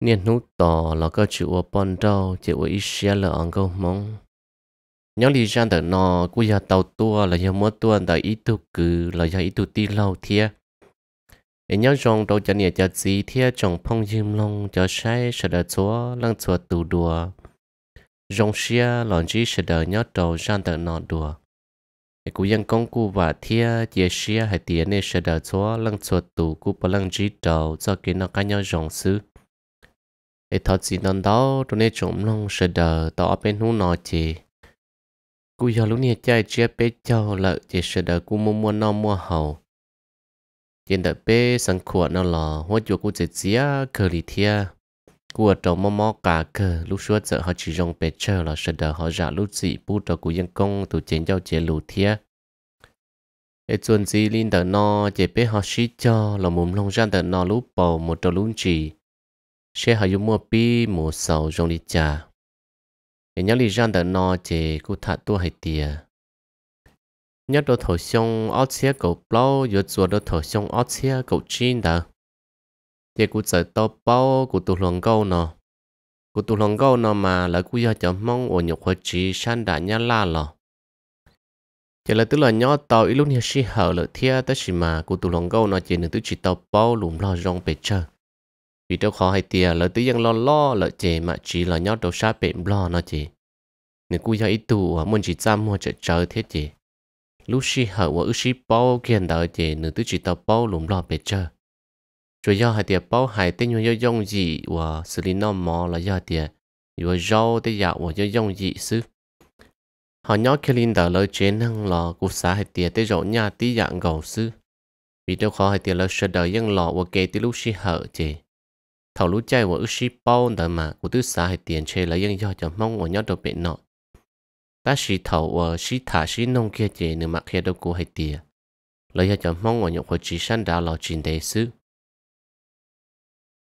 nên nút tỏ là có chữ ở bên đâu chữ ở ít là ăn câu mong nhớ lý gian đợt nọ của nhà tàu tua là nhà mua tua đợt ít tu cử là nhà ít tu ti lâu thia để nhớ rằng đâu cho nhà cho gì thia trong phong yếm long cho sai sẽ đợt chúa lăng chúa tù đùa rong xia lòng chỉ sẽ đợt nhớ đầu gian đợt nọ đùa để cú dân công cụ và thia chia xia hay tiền này sẽ đợt chúa lăng chúa tù cụ bằng lăng chỉ đầu cho cái nó cái nhau rong xứ để thọ chỉ đón đó tôi nên chúng long sẽ đờ tỏ bên hú nọ chị cú giờ lúc này chơi chơi bé cho lợi chị sẽ đờ cú mua mua non mua hầu hiện đợi bé sang khuẩn nó lò hóa chuột cú chỉ chia cờ lì thia cú ở trong mò mò cả cờ lúc suốt giờ họ chỉ dùng bé chờ là sẽ đờ họ giả lúc chị bu cho cú dân công tổ chiến giao chế lù thia để chuẩn gì linh đờ nó chị bé họ xí cho là mồm long gian đờ nó lúc bầu một trâu lún chỉ sẽ họ dùng mua pi mù sầu trong đi trà để nhớ lý rằng đã nói chỉ cụ thả tua hay tiề nhớ đồ thổ xong ót xe cầu bao giờ chùa đồ thổ xong ót xe cầu chín đã thì cụ sợ to bao cụ tu lòng câu nó cụ tu lòng câu nó mà là cụ giờ cho mong ổ nhục hoa chỉ san đã nhá la lò chỉ là tức là nhớ tàu ít lúc như si hở lợi thia tới xì mà cụ tu lòng câu nó chỉ được tứ chỉ tàu bao lùm lo rong bể chơi vì đâu khó hay tiền lỡ tí dân lo lo lỡ chè mà chỉ là nhót đầu sát bệnh lo nó chỉ nếu cú cho ít tù ở à, muốn chỉ chăm mua chợ chờ thế chỉ lúc xí hở và ước xí bao kiện đời chỉ nếu tứ chỉ tao bao lùm lo bể chờ rồi do hay tiền bao hai tên nhau dông gì và xử lý nó mò là do tiền rồi à, rau tới dạo và do dông gì xứ họ nhót kia linh đỡ lỡ chế năng là cú xã hay tiền tới rộng nhà tí dạng gầu xứ vì đâu khó hay tiền lỡ sợ đời dân lọ và kể từ lúc xí hở chỉ thầu lũ chạy của ước bao đời mà của tứ xã hệ tiền chế là yên do cho mong của nhau đồ bệnh nọ ta sĩ thầu của sĩ thả sĩ nông kia chế nữa mà kia đâu của hệ tiền là do cho mong của nhau của chỉ san đạo lò trình đề sư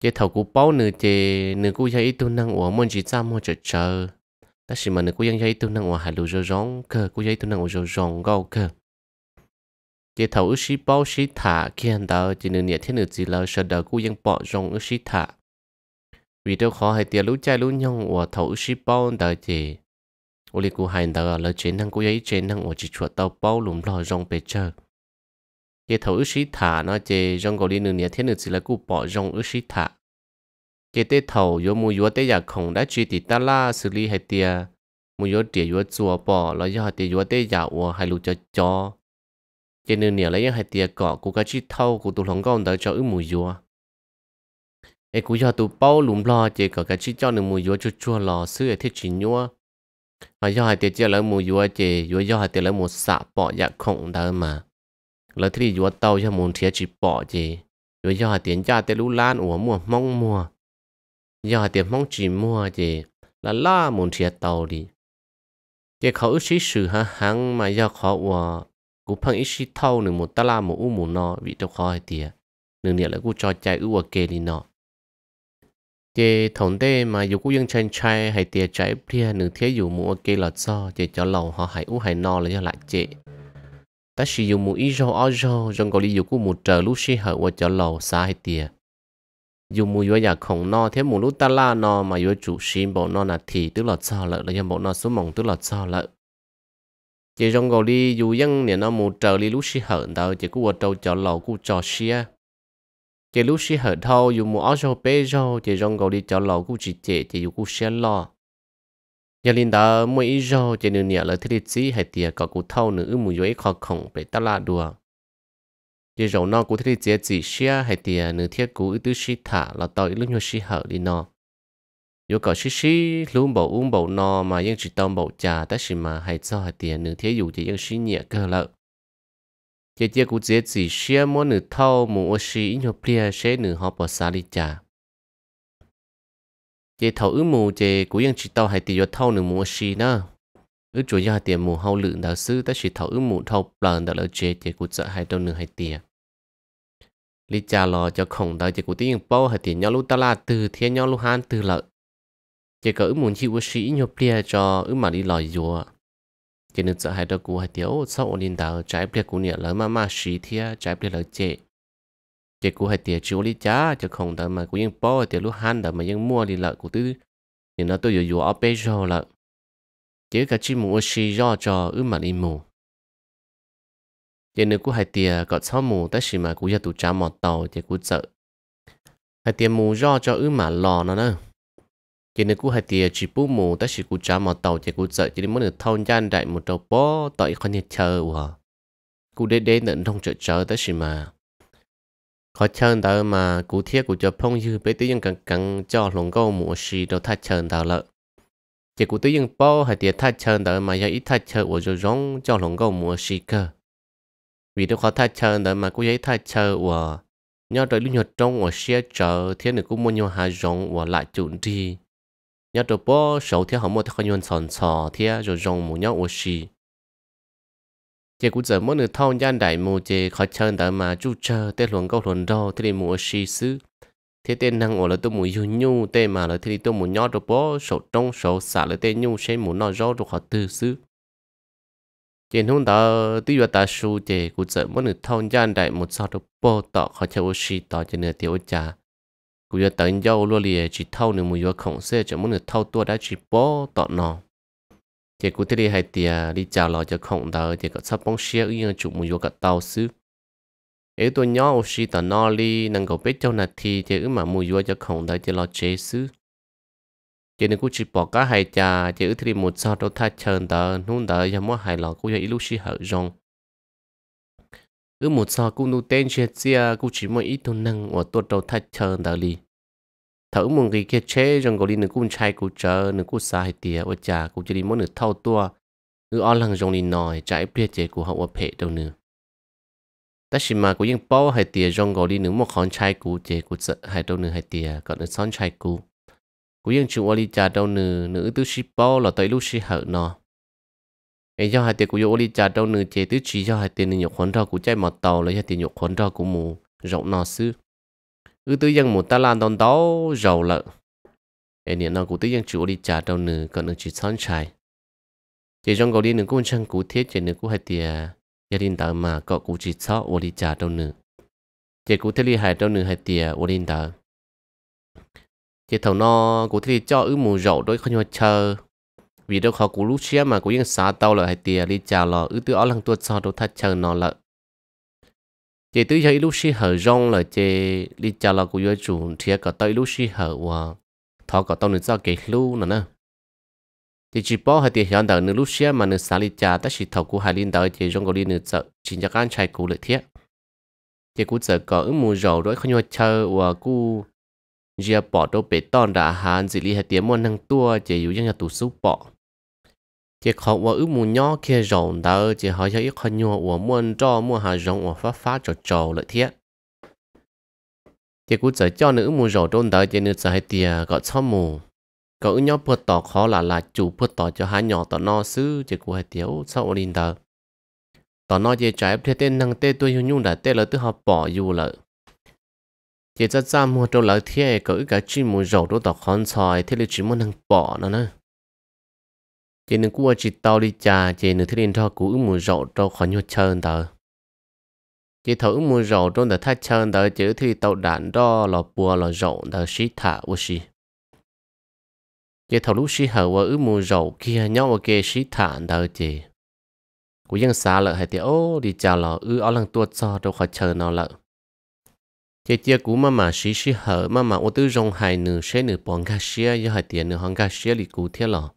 chế thầu của bao nữa chế nữa cũng dạy tu năng của môn chỉ ra môn chờ chờ ta sĩ mà nữa cũng dạy tu năng của hải lũ rô rong cơ cũng dạy tu năng của rô rong gâu cơ chỉ thầu ước sĩ bao sĩ thả khi anh ta chỉ nửa nhẹ thế nửa chỉ là sợ đời cũng vẫn bỏ rong ước sĩ thả vì đâu khó hay tiền lũ chạy lũ nhông của thấu sĩ bao đời chỉ ô li cú hành đời là chế năng của ấy chế năng của chỉ chuột tàu bao lùm lo rong bề chờ chế thấu sĩ thả nó chế rong gọi đi nửa nhẹ thế nửa chỉ là cú bỏ rong sĩ thả chế tế thầu yo mu yo tế giặc không đã truy tì ta la xử lý hay tia mu yo tia yo chùa bỏ là do tia yo tế giặc của hai lũ cho cho chế nửa nhẹ lấy hay tia cọ cú cái chi thâu cú tụ lòng con đời cho ư mu yo ấy cũng cho lùm lo chỉ có cái chỉ cho nên mùi dúa chua chua lò sư ấy thích chỉ nhua họ do tiệt chia lỡ mùi dúa chỉ dúa do hai tiệt lỡ một xạ bỏ dạ khổng đó mà lỡ thì dúa tàu cho muốn thiệt chỉ bỏ chỉ dúa do hai tiệt cha tiệt lũ lan ủa mùa mong mùa do hai tiệt mong chỉ mua chỉ là la muốn thiệt tàu đi chỉ khó ước sĩ hăng mà do khó ủa cũng phân ít sĩ thâu nữa một la một u một nọ vì cho khó hai tiệt nửa nè là cũng cho chạy ước kê đi nọ chế thống đê mà dù cũng dân chân trai hay tiề trái bia nửa thế dù mua kê là do chế cho lầu họ hay u hay no là do lại chế ta sử dụng mua ít rau ao rau trong gọi dù cũng mua trở lúc xí hở qua cho lầu xa hay tiề dù mua vô nhà dạ không no thế mua lúc ta la no mà vô chủ xin bộ no là thì tức là sao lợi là do bộ no số mỏng tức là sao lợi chế trong đi dù dân nè nó mua trở đi lúc xí hở đâu chế cứ qua trâu cho lầu cứ cho xí chỉ lúc xí hở thâu dù mua áo cho bé cho chỉ rong gầu đi chợ lò cũng chỉ chỉ chỉ dù cũng xe lò nhà linh đó mua ít cho chỉ nửa nhà là thứ đi chỉ hay tiệt có cũng thâu nửa mua dưới khó khổng để ta lại đùa chỉ rầu nó cũng thứ đi chỉ chỉ xe hay tiệt nửa thiết cũng ít thứ xí thả là tao lúc nhau xí hở đi nó dù có xí xí luôn bầu uống bầu no mà vẫn chỉ tao bầu trà tất xí mà hay cho hay tiệt nửa thiết dù chỉ vẫn xí nhẹ cơ lợi chế chế cũng dễ chỉ xe mua nửa thau mua ô xí nhộp lia xe nửa họ bỏ xa đi chả chế thầu ứ mù chế chỉ tàu hay tiêu thau nửa mua xí nữa ứ chủ nhà tiền mù hậu lượng đạo sư ta chỉ thầu ứ mù thau lần đạo lợi chế chế cũng sợ hai đâu nửa hai tiền lý cha lò cho khổng đạo chế cũng tiếng bao hay tiền nhau lúc ta la từ thiên nhau lúc han từ lợi chế cỡ muốn chịu ô xí nhộp lia cho ứ mà đi lòi dùa cái nước sợ hai đầu cú hai tiếu sau ổn định đào trái bia cú nhẹ lỡ mà mà xí thia trái bia lỡ chệ chệ cú hai tiếu chịu lý chá chứ không đâu mà cú yên hai tiếu lúc han đâu mà yên mua đi lợ cú tư thì nó tôi dù dù ở bên rồi lợ chứ cái chim mù xí do cho ư mà đi mù chệ nước cú hai tiếu có sáu mù tất xí mà cú giờ tụ trả mọt tàu chệ cú sợ hai tiếu mù do cho ư mà lò nó nữa chỉ nên cú hai tiề chỉ bù mù ta chỉ cú trả mà tàu chỉ cú sợ chỉ nên muốn được thâu gian đại một đầu bó tội con nhà chờ hòa cú đế đế nợ đông chợ chờ ta chỉ mà khó chờ đợi mà cú thiết cú cho phong như bé tự nhưng càng càng cho lòng câu mùa xì đâu thắt chờ đợi lợ chỉ cú tự nhiên bao hai tiề thắt chờ đợi mà giờ ít thắt chân của cho rong cho lòng câu mùa xì cơ vì đâu khó thắt chờ đợi mà cú dạy thắt chờ của nhau đợi lúc nhau trong ở xe chờ thiết nữa cú muốn nhau hà rong và lại chuẩn đi nhà đồ bó sầu thế họ mua thì họ nhuận sòn sò thế rồi rong mù nhau ô xì chỉ cũng giờ mỗi người thâu gian đại mù chỉ khó chân đã mà chú chờ tê luồng câu luồng đo thì đi mù ô xì xứ thế tên năng ở lại tôi mù yêu nhu tê mà lại thế thì tôi mù nhớ đồ bó sầu trong sầu xả lại tên nhu sẽ mù nó rõ được họ tư xứ chỉ hôm đó tôi là ta su chỉ cũng giờ mỗi người thâu gian đại một sao đồ bó tọ khó chơi ô xì tọ cho nửa tiểu già กูจะตื่นเจ้าลัวเลียจีเท่าหนึ่งมือของเสียจะมันเท่าตัวได้จีป้อต่อนอเจ้ากูที่เรียกให้เตียรีจ่าเราจะของเดาเจ้าก็ชอบป้องเชี่ยอีกจุมือกับเตาซื้อเอตัวย่อชีต่อนอลีนั่งก็เป็ดเจ้านาทีเจ้าอือมามือจะของเดาเจ้าเราเจซื้อเจ้าหนึ่งกูจีบอกก็ให้จ่าเจ้าอือที่มุดซอดเราท่าเชิญเดาหนุ่นเดาอย่ามั่วให้เรากูยังอีลูกชีเหอจง cứ một sao cũng đủ tên chết chia cũng chỉ mới ít thôn năng và tuột đầu thay chờ đợi li thở một cái kia chế trong đi nữa cũng chạy cũng chờ nữa cũng sai tiệt và chả cũng chỉ đi mỗi nửa thâu tua nữa ở lăng trong đi nói chạy bia chế của họ và phe đâu nữa ta chỉ mà cũng những bao hay tiệt trong cái đi nữa một con chạy cũng chế cũng sợ hay đâu nữa hay tiệt còn nữa son chạy cũng cũng những chuyện ở đi chả đâu nữa nữa tứ chỉ bao là tới lúc chỉ hở nó ấy do hai tiền của yoli trả đâu nửa chế tứ chỉ do hai tiền nhục khoản ra của chạy mọt tàu lấy hai tiền nhục khoản ra của mù rộng nọ sư ư tư dân một ta lan đòn đó giàu lợ ấy niệm nọ của tư dân chủ yoli trả đâu nửa còn nửa chỉ son trái chỉ trong cầu đi nửa cũng chẳng cụ thiết chỉ nửa cũng hai tiền gia đình tàu mà có cụ chỉ sao yoli trả đâu nửa chỉ cụ thiết ly hai đâu nửa hai tiền yoli tàu chỉ thầu nọ cụ thiết cho ư mù rộng đối không nhau chờ vì đâu họ cũng lúc xia mà cũng yên xả tàu là hay tiền đi trả lọ ư tư ở lăng tuột cho đâu thắt chờ nó lợ chị tư cho lúc xia hở rong là chị đi trả lọ cũng vô chủ thia cả tới lúc xia hở và thọ cả tàu nữa cho kể lưu nữa nè thì chỉ bỏ hai tiền hiện đời nữa lúc xia mà nữa xả đi trả tất chỉ thầu của hải linh đời chị rong có đi nữa sợ chỉ cho các anh trai cũ lợi thiết chị cũng sợ có ứng mùa rồi đối không nhớ chờ và cu giờ bỏ đâu bể tòn đã hàn gì li hai tiếng mua năng tua chỉ yếu dân nhà tù súp bỏ chỉ khó và ước mù nhỏ kia rộng đó chỉ họ cho ít khó nhỏ và muốn cho mua hà rộng và phát phát cho trầu lợi thiết chỉ cũng chỉ cho nữ mù rộng trong đó chỉ nữ chỉ hay tiền gọi cho mù cậu nhỏ bớt tỏ khó là là chủ bớt tỏ cho hai nhỏ tỏ no sư chỉ cũng hay tiếu sau linh đó tỏ no chỉ trái thế tên năng tê tôi nhung đã tê là tự họ bỏ dù lợi chỉ cho ra mua trong lợi thiết cậu cả chi mù rộng trong tỏ khó xoài thế là chỉ muốn năng bỏ nó nữa chỉ nên cua chỉ tao đi trà chỉ nên thiên cho cú mù rộ cho khỏi nhau chơi tờ chỉ thấu mù rộ trong tờ thắt chơi tờ chỉ thì tàu đạn đó là bùa là rộ tờ sĩ thả u sĩ chỉ thấu lúc sĩ hở và ứ mù rộ kia nhau và kia sĩ thả tờ chỉ cú dân xa lợ hay thì ô đi trà lò ứ ở lăng tua cho cho khỏi chờ nào lợ chỉ chia cú mà mà sĩ sĩ hở mà mà ô tư rong hài nửa sẽ nửa bóng gà sĩ do hai tiền nửa hòn gà sĩ lì cú thiết lò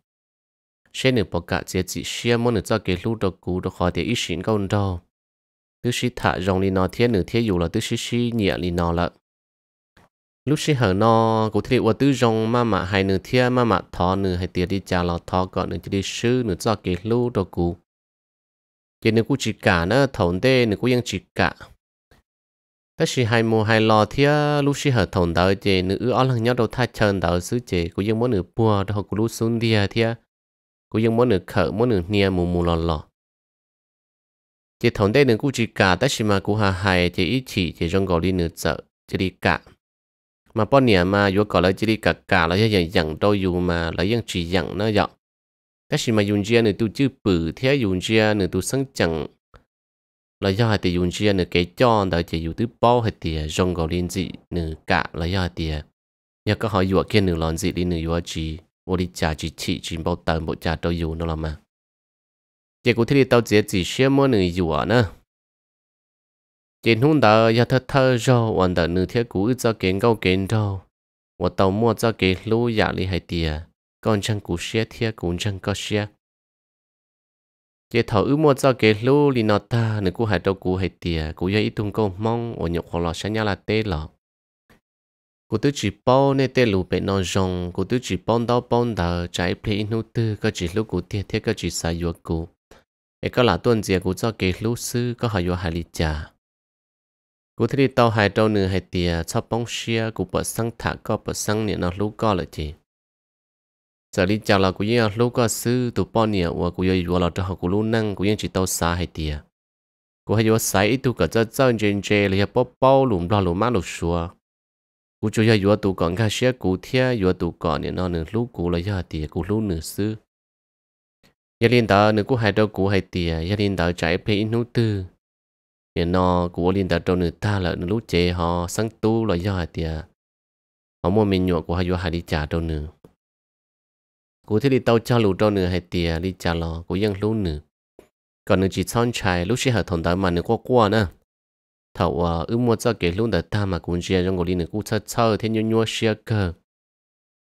sẽ nửa bỏ cả chế chỉ xe món nửa cho cái lũ đồ cũ đồ khó để ý xin câu đâu tức sĩ thả rong đi nó thế nửa thế dù là tức sĩ sĩ nhẹ đi nó lợ lúc sĩ hở nó cụ thể là tứ rong mà mà hai nửa thế mà mà thọ nửa hay tiền đi trả lọ thọ còn nửa chỉ đi sư nửa cho cái lũ đồ cũ chỉ nửa cú chỉ cả nó thổn tê nửa cú chỉ cả tất sĩ hai mùa hai lò thế lúc sĩ hở thổn đỡ chế nửa ư ở lăng nhau đầu tha chân đỡ xứ chế cú cụ ยัง muốn nửa bùa đó cụ lũ xuống đi thế กูยังมันหนึ่งเขอมันหนึ่งเนี่ยมูมูลอลอจะถอนได้หนึ่งกูจีกาแต่ชิมากูหาหายจะอีฉีจะจงกอลีหนึ่งเจอจะดีกะมาป้อนเนี่ยมาอยู่ก่อนแล้วจะดีกะกะแล้วยังยังโตอยู่มาแล้วยังจียังนะยอกแต่ชิมายุนเจียหนึ่งตัวจื้อปือเทียยุนเจียหนึ่งตัวสังจังแล้วยอดแต่ยุนเจียหนึ่งเกจอนแต่จะอยู่ตัวป้อให้เตียจงกอลีนจีหนึ่งกะแล้วยอดเตียยังก็หอยอยู่แค่หนึ่งหลอนจีหนึ่งอยู่จี我的家具起全部等部家都有了嘛。结果这里到这只什么能有啊呢？见红的要他他绕完的那天古早见高见到，我到莫早给路压力还低啊，刚成古些天古成个些。chế thầu ước mua cho cái lô li nó ta nên cú hai đâu cú hai tia cú giờ ít tung mong ổn nhục hoặc là sáng là tê lọ cô tôi chỉ bao nè tê lù bệ non rong cô tôi chỉ bao đau bao đờ trái ple nô tư có chỉ lúc cô thiệt thiệt có chỉ sai yuộc cô ấy có là tuần gì cô cho kế lúc sư có hai yuộc hai lì cha cô thấy tao hai trâu nửa hai tia cho bóng xia cô bớt sang thả có bớt sang nè nó lúc có là gì giờ đi chào là cô yêu lúc có sư tụ bao nè và cô yêu yuộc là cho học, cô lúc năng cô yêu chỉ tao xa hai tia cô hay yuộc sai ít tu cả cho cho trên trên là bao bao lùm lo lùm má lùm xua กูจะยาอยู่ตูก่อนข้าเชียกูเทียอยู่ตูก่อนเนี่ยนอนหนึ่งลูกกูเลยยาเตียกูลูกหนึ่งซื้อยาลินตาหนึ่งกูหายตัวกูหายเตียยาลินตาใจเพอินุตือเนี่ยนอกูลินตาตัวหนึ่งตาละหนึ่งลูกเจฮอสังตู้เลยยาเตียเขาโมเมนหยวกกูหายอยู่หายดิจ่าตัวหนึ่งกูที่ดิเต้าจ้าลูกตัวหนึ่งหายเตียดิจ่าลอกูยังลูกหนึ่งก่อนหนึ่งจีซ้อนชายลูกเชี่ยหาถอนตามาหนึ่งกว้างๆนะ thầu à ư mua cho cái luôn đã ta mà cũng chia trong ngồi đi nữa cũng chơi chơi thế nhau nhau chia cơ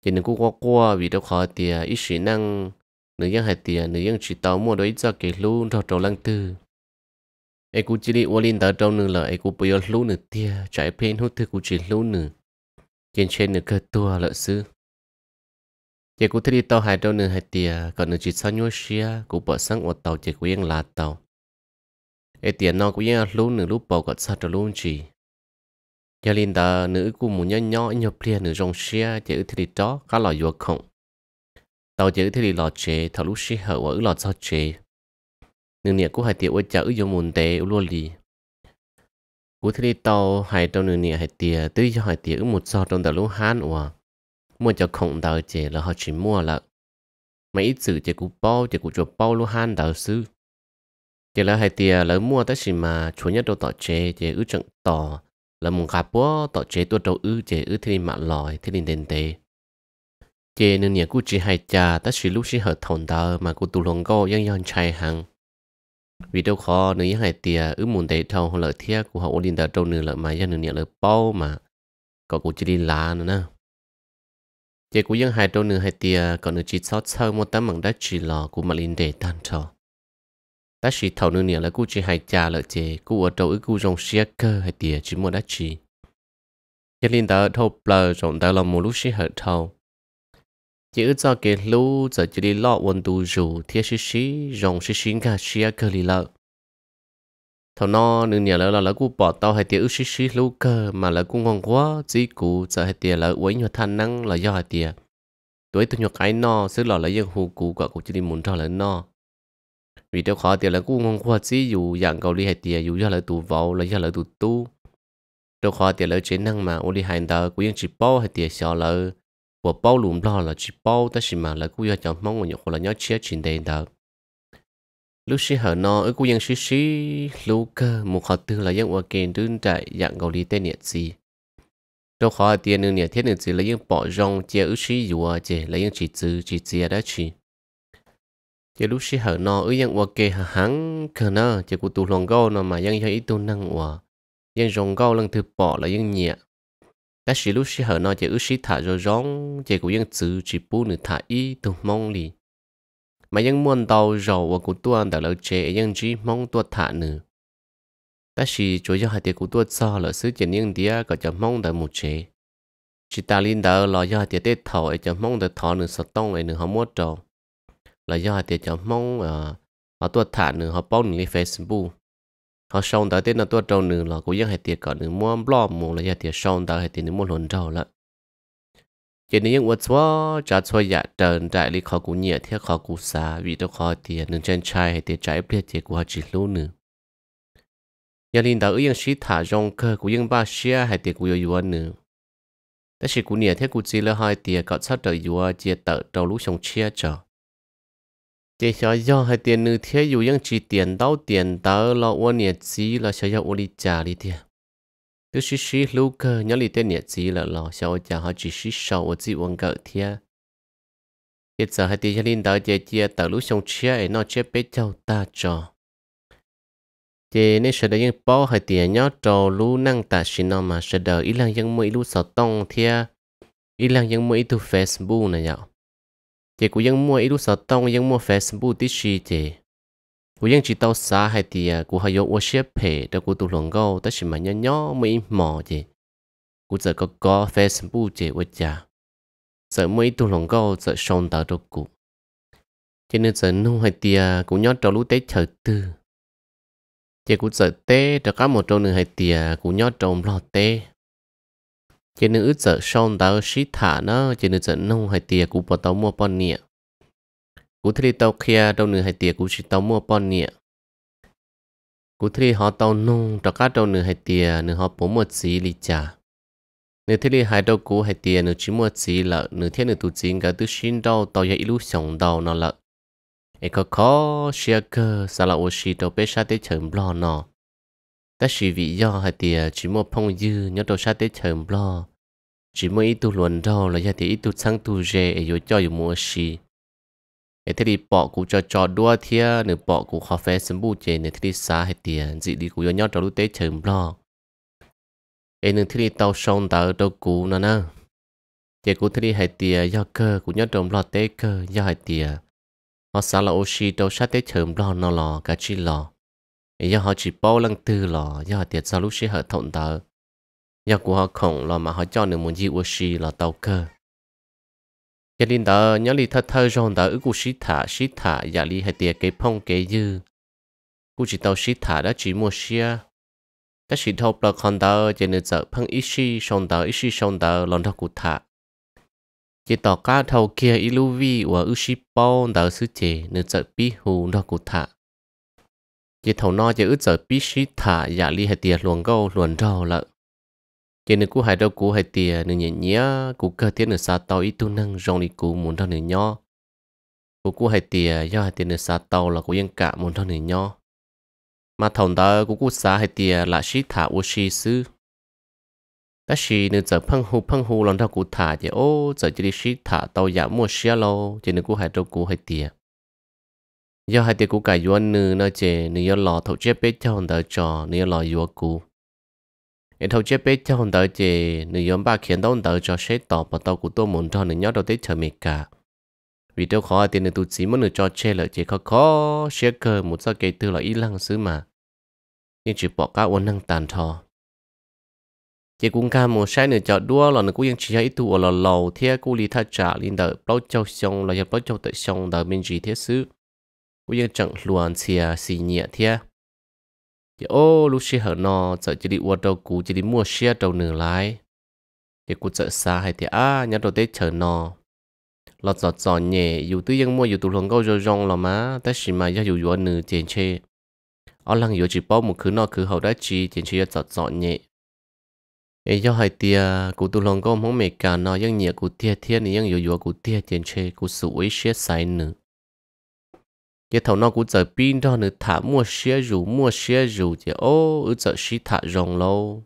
thì nữa cũng qua qua vì đâu khó tiền ít sĩ năng nữ dân hai tiền nữ dân chỉ tàu mua đối cho cái luôn rồi trâu lăng tư ai cũng chỉ đi qua lên tới trâu nữa là ai cũng bây giờ luôn nữa tiền trái phen hút thứ cũng chỉ luôn nữa trên trên nữa cơ tua lợi sư chỉ cũng thấy đi tàu hai trâu nữa hai tiền còn nữa chỉ sao nhau chia cũng bỏ sang ở tàu chỉ cũng yên là tàu ai tiền nó cũng như lú nửa lúc bầu gọi sao cho luôn chỉ giờ linh ta nữ cũng muốn nhớ nhớ nhớ plia nữ rong xia chữ thì đó cá lò vô không tàu chữ thì lò chế thảo lúc xí hở ở lò sao chế nửa nè cũng hai tiệu ở chợ vô môn tê luôn đi, cú thì tàu hai tàu nửa nè hai tiệu tứ cho hai tiệu một sao trong tàu lú hán hòa mua cho không tàu chế là họ chỉ mua là mấy chữ chế cú bao chế cú chuột bao lú hán tàu xứ thì là hai tia là mua tới gì mà chủ nhất đồ tọ chế chế ư trận tỏ là một khá bó tọ chế tuột đầu ư chế ư thiên mạng lòi thiên đình đền tế chế nên nhà cú chỉ hai cha tất gì lúc chỉ hợp thòng tờ mà cú tụ lòng go yang yang chai hàng vì đâu khó nếu như hai tia ư muốn để thâu hoặc là thiết của họ ổn định tờ đâu nữa là mà yang nữa là bao mà có cú chỉ đi lá nữa nè chế cú yang hai đâu nữa hai tia còn nữa chỉ sót sơ một tấm bằng đất chỉ lò của mà linh để tan trò ta chỉ thầu nương nè là cú chỉ hay cha lợi chế cú ở đầu ít cú rong xe cơ hay tiề chỉ mua đất chỉ cho nên ta thâu bờ rộng ta là một lúc xí hợp thâu chỉ ước cho cái lũ giờ chỉ đi lọ quần tu dù thiết xí xí rong xí xí cả xe cơ lì lợ thầu nó nương nè là là cú bỏ tao hay tiề ước xí xí lũ cơ mà là cú ngon quá chỉ cú giờ hay tiề là quấy nhiều thanh năng là do hay tiề tuổi tôi nhọc cái no sẽ lọ là dân hồ cú quả cú chỉ đi muốn thâu là no vì điều khó tiền là cũng ngon khoa chỉ dù dạng cầu đi hay tiền dù ra lợi tụ vào là ra lợi tụ tu điều khó tiền là chế năng mà ô đi hành tờ cũng chỉ bao hay tiền xào là của bao lùm lo là chỉ bao ta chỉ mà là cũng chẳng mong người hoặc là nhớ chia chuyện đề đó lúc xí hở nó ở cũng xí xí lúc cơ một họ tư là những ok đứng tại dạng cầu đi tên nhiệt gì đâu khó tiền nữa nhiệt thiết nữa chỉ là những bỏ rong chia ước xí dù à chỉ là những chỉ chữ chỉ chia đó chỉ chỉ lúc xí hở nó ở yang qua kê hắn khờ nơ chỉ cụ tù lòng gâu nó mà yang cho ít tu năng qua yang rồng gâu lần thứ bỏ là yang nhẹ cái xí lúc xí hở nó chỉ ước xí thả rồi rong chỉ cụ yang chữ chỉ bu nửa thả y tu mong lì mà yang muốn tàu rầu và cụ tuan đã lỡ chế yang chỉ mong tuột thả nửa ta chỉ chỗ yếu hai tiệc của tôi cho là sứ chuyện những đĩa có cho mong đợi một chế chỉ ta linh đợi lo do hai tết thọ ấy cho mong đợi thọ nửa sợ tông ấy nửa hóm mốt trầu là do tiệt cho mong à họ tua thả nữa họ bao những cái facebook họ xong tới tiệt là tua trâu nữa là cũng dân hay tiệt cả nữa mua blog mua là do tiệt xong tới hay tiệt nữa mua hồn trâu lận Giờ này những vật số trả số giả trần đại lý khó cũng nhẹ theo khó cũng xa vì đâu khó tiệt nên chân trai hay tiệt trái biết tiệt của họ chỉ lú nữa nhà linh đạo yên sĩ thả rong cơ của ứng ba xia hay tiệt của yêu nữa แต่สิกูเนี่ยเท่กูจีเลยหายเตียก็ชัดเดียวเจียเตอร์เรารู้ชงเชียจอ这小样还点那天有样去点到点到了我年纪了，小样我的家里的，就是十六个年里的年纪了了，小我家还只是少我自己玩个天。一早还底下领导姐姐道路上车哎，那车被叫大着，这那时的样包还点要走路นั่ง大是那嘛，时的一辆样每路扫动天，一辆样每度 Facebook 那样。chị cũng ยังมัวอีลูกสาวต้องยังมัวเฟซบุ๊กที่ชีเจกูยังจีต้าสาให้ตีอ่ะกูหายว่าเชียเพแต่กูตุลงก็แต่ฉันมันย่อย่อไม่หมอเจกูจะก็ก็เฟซบุ๊กเจว่าจ้าจะไม่ตุลงก็จะชงตาตัวกูเจเนื้อจะนู่ให้ตีอ่ะกูย่อตัวลูกเตะเฉยตื้อเจกูจะเตะแต่ก็หมดตัวหนึ่งให้ตีอ่ะกูย่อตัวรอเตะ chỉ nữ giờ xong tao xí thả nó chỉ nữ giờ nông hay tiền cũng bỏ tàu mua bọn nịa cú thì tàu kia đâu nữ hay tiền cũng chỉ tàu mua bọn nịa cú thì họ tàu nông cho các đâu nữ hay tiền nữ họ bố một gì lì chả nữ thì lì hai đâu cú hay tiền nữ chỉ một gì lợ nữ thiên nữ tụ chính cả tứ xin đâu tàu dạy lưu sống đâu nó lợ ấy có khó share cơ sao là ô xí đâu bé sa tới chấm lo nó ta chỉ vì do hay thì chỉ một phong dư nhớ đồ sát tết thầm lo chỉ mới ít tu luận đâu là gia thì ít tu sang tu dễ để rồi cho dù mua gì, để thế thì bỏ cụ cho cho đua thia nửa bỏ cụ khó phê sớm bù chế nửa thế thì xa hay tiền dị đi cụ nhớ đầu lúc tết thầm lo để nửa thế thì tàu sông tàu đâu cụ nó nè chế cụ thế thì hay tiền do cơ cụ nhớ đầu lo tế cơ do hay tiền họ xả là oxy đâu sát tết thầm lo nó lo cả chi lo giờ họ chỉ bao lần tư lò giờ họ tiệt sao lúc sẽ họ thọn tờ giờ của họ khổng lò mà họ cho được một gì của xì là tàu cơ cho nên tờ nhớ li thật thơ rồi tờ ước của xí thả xí thả giờ li hay tiệt cái phong cái dư cụ chỉ tàu xí thả đã chỉ mua xe ta chỉ thâu bờ con tờ giờ nên giờ phong ít xí xong tờ ít xí xong tờ lần đầu cụ thả chỉ tỏ cá thâu kia iluvi và ước xí bao tờ sứ chế nên giờ bị hù đó cụ thả chỉ thầu no chỉ ướt giờ bí sĩ thả giả ly hay tiền luồng gâu luồng rau lợ chỉ nên cú hai đâu cú hai tiền nên nhẹ nhía cú cơ tiền nữa xa tàu ít tu năng rong đi cú muốn thằng nữa nho cú cú hai tiền do hai tiền nữa xa tàu là cú yên cả muốn thằng nữa nho mà thầu đó cú cú xa hai tiền là sĩ thả u sĩ sư ta sĩ nên giờ phăng hù phăng hù lần đâu cú thả chỉ ô giờ chỉ đi sĩ thả tàu giả mua xe lâu chỉ nên cú hai đâu cú hai tiền giờ hai tiệc của cả yếu nữ nó chè nữ yếu lò thầu chết bế cho hồn đỡ trò nữ yếu lò yếu cũ em thầu chết bế cho hồn đỡ chè nữ yếu ba khiến đâu đỡ cho sẽ tỏ bà tàu của tôi muốn cho nữ nhớ đầu tết chờ mệt cả vì tôi khó thì nữ tụt xí muốn nữ cho chê lợi chè khó khó sẽ cơ một sao kể từ là ít lăng xứ mà nhưng chỉ bỏ cả uốn năng tàn thò chỉ cũng cả một sai nữa chợ đua là nó cũng chỉ hay tu ở lò lầu thế cũng đi thay trả lên đợi bao châu xong là giờ bao châu tự xong đợi bên gì thế xứ u yên chẳng luồn xìa à, xì nhẹ thia giờ ô lúc xí hở nọ giờ chỉ đi uất đầu cú chỉ đi mua xe đầu nửa lái giờ cú chợ xa hay thì à đầu tết chở nọ lọt giọt giọt nhẹ dù tư mua dù tụ lồng câu rồi rong má ta xì mà giờ dù dù nửa tiền chê ở lăng dù chỉ bao một cứ nọ cứ hậu đã chi tiền chê giọt giọt nhẹ ấy do hai tia cụ tụ lòng có mong cả nó yên nhẹ cụ tia thiên yên dù dù cụ tia tiền chê cụ sủi xe sai nữa giờ thầu nó cũng giờ pin đó nữa thả mua xe rủ mua xe rủ giờ ô ở giờ xí thả rồng lâu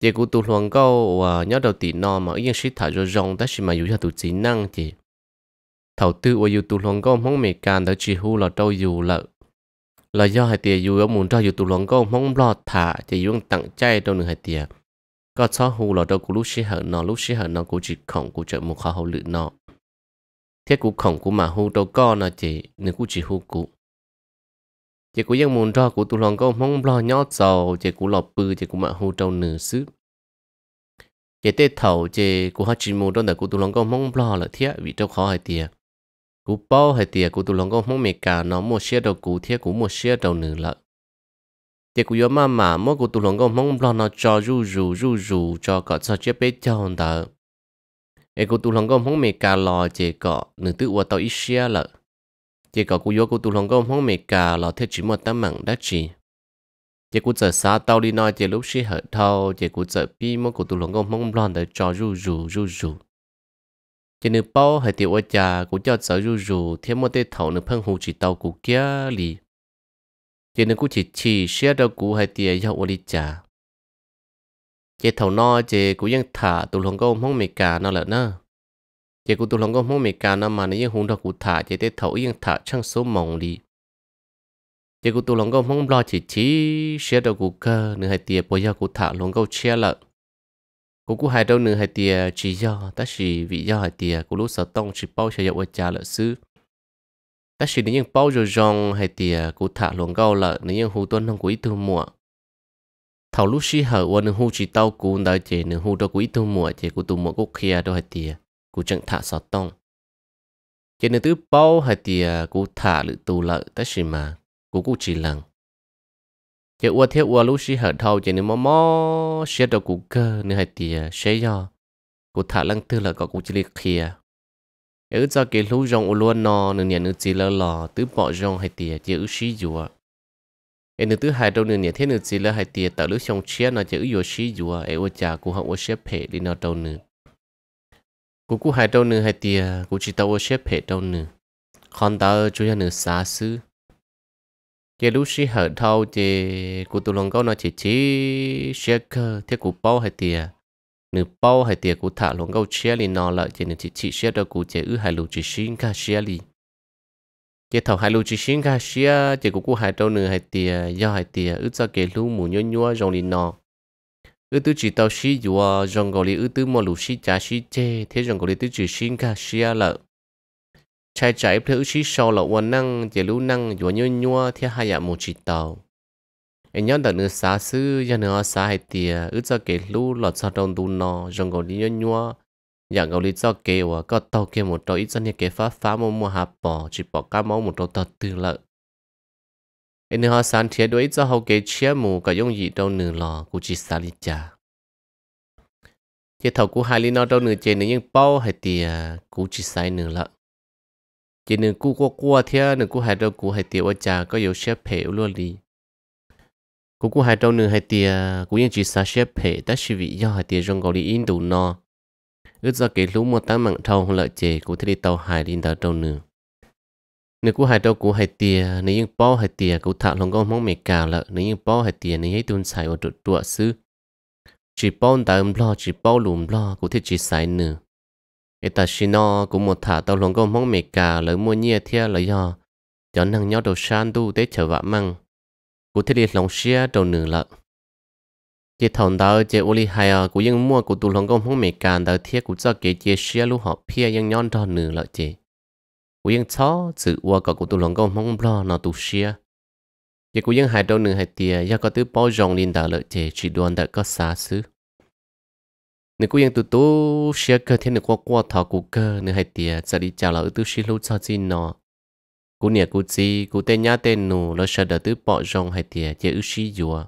giờ cũng tụt hoàng câu và nhớ đầu tỷ nó mà yên xí thả rồi rồng ta xí mà dù cho tụt chỉ năng thì thầu tư và dù tụt hoàng câu mong mẹ can đó chỉ hu là đâu dù là là do hai tiền dù ở muốn cho dù tụt hoàng câu mong lo thả thì dùng tặng chay đâu nữa hai tiền có cho hu là đâu cũng lúc xí hở nó lúc xí hở nó cũng chỉ khổng cũng chợ một khó hậu lự nó thế cụ không cụ mà hù đầu co nó chỉ nên cụ chỉ hù cũ, chỉ cụ vẫn muốn cho cụ tụ lòng có mong lo nhỏ giàu chỉ cụ lọp bự chỉ cụ mà hù trâu nửa xứ chỉ tết thầu chỉ cụ hát chỉ muốn đó là cụ tụ lòng có mong lo là thế vì trâu khó hay tiệt cụ bao hay tiệt cụ tụ lòng có mong mệt cả nó mua xe đầu cũ thế cụ mua xe đầu nửa lợ chỉ cụ yếu mà mà mua cụ tụ lòng có mong lo nó cho rù rù rù rù cho cả sao chế bế cho hòn đời e cô tu lòng công không mẹ cà lò chè nửa tự qua tàu ít lợ chè cọ cô yếu cô tu lòng công không mẹ cà lò chỉ một tấm mảng đá chỉ chè cô chở xa tàu đi nói chè lúc xe hở thâu chè cô chở pi mong cô tu lòng công không để cho ru ru ru ru chè nửa bao hay tiểu qua cha cô cho chở ru ru thêm một tê thầu nửa phân hù chỉ tàu cô kia lì chè nửa cô chỉ chỉ xe đâu cô hay tiểu yêu qua đi chế thầu no chế thả tụ lòng công không mì cả nó là nữa chế cũng tụ lòng công không mì cả nó mà nó ยัง hùng đó cụ thả chế tế thả trong số mỏng đi chế cũng tụ lòng công không lo chỉ chỉ xe đầu cụ cơ nửa hai tiền bây giờ cụ thả lòng công xe lợn cụ cũng hai đầu nửa hai tiền chỉ do ta chỉ vì do hai tiền cụ lúc sợ tông chỉ bao xe dậu cha lợn xứ ta chỉ những bao giờ rong hai tiền cụ thả lòng công lợn nữa những hồ tuân không cũng ít thương muộn thầu lúc xí hở qua nương hú chỉ tao cú đã chế nương hú đó cú tu mùa chế cú tu mùa cú kia đó hay tiề cú chẳng thả sọt tông chế nương tứ bao hay tiề cú thả lự tu lợi tất xì mà cú cú chỉ lần chế qua theo qua lúc xí hở thầu chế nương mò mò xé đó cú cơ nương hay tiề xé do cú thả lăng tư lợi có cú chỉ liệt kia ở cho cái lúc rong u luôn nò nương nhà nương chỉ lơ lò tứ bỏ rong hay tiề chế ứ xí dùa em thứ hai đầu nữa nhỉ thế nữa chỉ là hai tiệt tạo lúc xong chia nó chỉ yếu sĩ dùa ai à. ô cha cũng không ô xếp hệ đi nó đầu nữa cú cú hai đầu nửa hai tiệt cú chỉ tao ô xếp hệ đâu nữa còn tao chủ nhà nửa xa xứ cái lúc sĩ hở thâu thì cú tụi lòng câu nó chỉ chỉ xếp cơ thế cũng bao hai tiệt nửa bao hai tiệt cú thả lòng câu chia đi nó lại chỉ nửa chỉ chỉ xếp đâu cú chỉ ư hai lũ chỉ xin cả xếp đi chế thầu hai lô chỉ xin cả xia chế của cô hai trâu nửa hai tia do hai tia ước cho kể lũ mù nhua nhua rong lì nọ ước tư chỉ tàu xí dùa rong gọi lì ước tư mò lũ xí chả xí chê thế rong gọi lì tư chỉ xin cả xia lợ trái trái phía ước xí sau lọ quan năng chế lũ năng dùa nhua nhua thế hai dạ mù chỉ tàu anh nhớ đợt nửa xá sư do nửa xá hai tia ước cho kể lũ lọt sau trong tu nọ rong gọi lì nhua nhua อย่างเอาลิซ่าเกี่ยวก็โตเกี่ยวหมดตัวอีสันเนี่ยเกี่ยวฟ้าฟ้ามัวมัวหาปอจีปอก้ามอหมดตัวตัดตื่นละเอ็นฮาสันเทียด้วยจะเขาเกี่ยวเชี่ยหมูก็ยงยีตัวหนึ่งหลอกูจีสาลิจ่าเจ้าเท่ากูหายลินอตัวหนึ่งเจนึงยังเป้าให้เตียกูจีสายหนึ่งละเจนึงกูก็กลัวเทียหนึ่งกูหายตัวกูให้เตียว่าจ่าก็อยู่เชี่ยเผ่อล้วนลีกูกูหายตัวหนึ่งให้เตียกูยังจีสาเชี่ยเผ่แต่ชีวิตย่อให้เตียจงเกาหลีอินดูนอ ước do kể lũ mua tá mạng trâu lợi chế của thế đi tàu hải đi tàu trâu nửa nếu cú hải trâu cú hải tìa nếu những bó hải tìa cú thả lòng con mong mẹ cả lợ nếu những bó hải tìa nếu hãy tuân xài vào trụ trụ sư chỉ bó ta ấm lo chỉ bó lùm lo cú thế chỉ xài nửa cái ta xin nó cú một thả tàu lòng con mong mẹ cả lỡ mua nhia thia lỡ dò, cho năng nhau đầu san tu tế chờ vạ măng cú thế đi lòng xia trâu nửa lợ chỉ thằng đó chỉ uli hay à cũng ยัง mua cũng tụ lòng công không mấy can đó thiết cũng cho cái chỉ xe lúc họ phe ยัง nhon cho nửa lợi chỉ cũng ยัง chó chữ qua cả cũng tụ lòng công không lo nó tụ xe chỉ cũng ยัง hai đâu nửa hai tia giờ có thứ bao rong lên đó lợi chỉ chỉ đoan đã có xa xứ nếu cũng ยัง tụ tụ xe cơ thì nếu qua qua thọ cũng cơ nếu hai tia giờ đi chào là tụ xe lúc cho gì nó cũng nhà cũng gì cũng tên nhá tên nụ nó sợ đó thứ bỏ rong hai tia chỉ ư xí dùa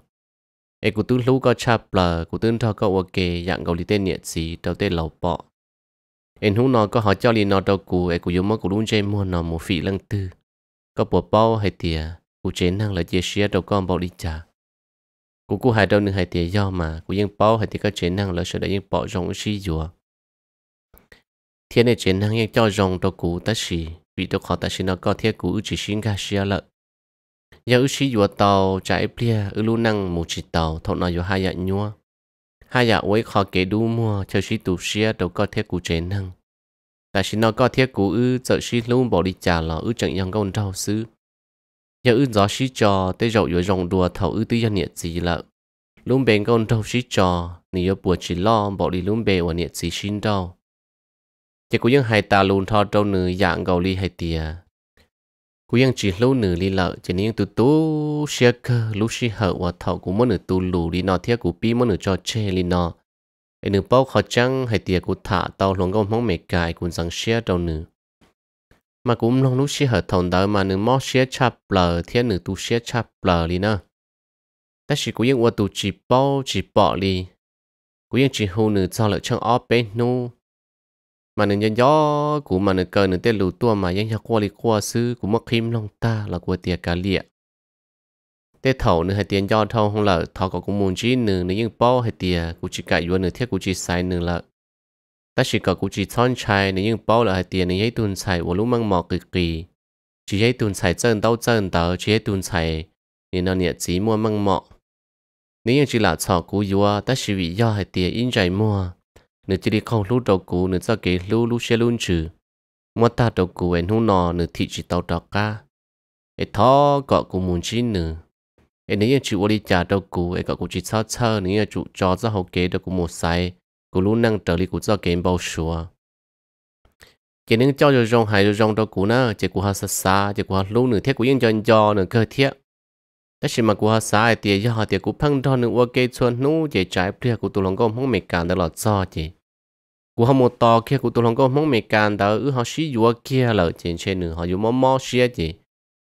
เอกูตื้อรู้ก็ชาปลากูตื้อทอก็โอเคอย่างเกาหลีเต้เนี่ยสีเจ้าเต้เหล่าปอเอ็นหูนอก็หอเจ้าลีนอเจ้ากูเอกูยมกูรู้ใจมัวนอมูฟีลังตื้อก็ปวดเป้าให้เตียกูเจนั่งละเจเชียเจ้าก้อนบอลิจากูกูหายเจ้าหนึ่งให้เตียย่อมากูยังเป้าให้เตียก็เจนั่งละเสด็จยังปอจงชี้จัวเทียนในเจนั่งยังเจ้าจงเจ้ากูตัดสีวิเจ้าขอตัดสีนอก็เทียกูอุจิชิงกาเชียละ giờ ư sĩ dùa tàu trái bia ư lu năng một chỉ tàu thọ nói dùa hai dạ nhua hai dạ quấy khó kể đu mua chờ sĩ tụ xia đâu có thiết cụ chế năng tại sĩ nó có thiết cụ ư sợ sĩ luôn bỏ đi trả là ư chẳng yang công đau sư giờ ư gió sĩ trò tới dậu dùa rồng đùa thầu ư tư dân nhiệt gì lợ luôn bền công đau sĩ trò nỉ yêu bùa chỉ lo bỏ đi luôn bề và nhiệt gì xin đâu chỉ cũng những hai ta luôn thọ trâu nữ dạng gầu ly hai tia cú yên chỉ lâu nửa đi lợ chỉ nên từ tú xe cơ lúc xe hở và thọ cú mỗi nửa tu lù đi nọ thiết cú pi mỗi nửa cho chê đi nọ ai nửa bao khó chăng hay tiệt cú thả tàu luôn gom mong mệt cài cú rằng xe đầu nửa mà cũng long lú xe hở thòng đỡ mà nửa mò xe chạp lờ thiết nửa tu xe chạp lờ đi nọ ta chỉ cú yên qua tu chỉ bao chỉ bỏ đi cú yên chỉ hô nửa cho lợ chăng óp bên nu mà nên nhân gió của mà nên cơ nên tên lù tua mà nhân nhạc qua li qua sư của mất kim long ta là của tiệt cả liệt tê thầu nữa hai tiền do thầu không lợ thọ có cũng muốn chỉ nữa nữa nhưng bao hai tiền cũng chỉ cãi vô nữa thiết cũng chỉ sai nữa lợ ta chỉ có cũng chỉ thon chai nữa nhưng bao là hai tiền nữa giấy tuần xài vô lúc mang mỏ cực kỳ chỉ giấy tuần xài chân đau chân tờ chỉ giấy tuần xài nên nó nhiệt chỉ mua mang mỏ. nếu như chỉ là thọ cú vua ta chỉ vì do hai tiền in chạy mua nửa chỉ đi không lú đầu cũ nửa ra kế lú lú xe luôn chữ mà ta đầu e cũ e e em hú nọ nửa thị chỉ tàu đọc ca em thọ cọ cũ muốn chi nửa em nếu như chịu đi trả đầu cũ em cọ cũ chỉ sao sao nếu như cho ra hậu kế đầu cũ một sai cũ lú năng trở đi cũ ra kế bao xua chỉ nên cho cho rong hay cho rong đầu cũ nữa chỉ cũ ha xa xa chỉ cũ lú nửa thiết cũ yên cho cho nửa cơ thiết thế thì mà cú hát sai thì giờ thì cú phăng đo nữa ok chuẩn nú chỉ trái bia cú tụ lòng không mệt cả đó là do chỉ cú họ một to kia cú tụi lòng có mong mẹ can đó ứ họ xí dùa kia lợ trên trên nữa họ dùa mò mò xí gì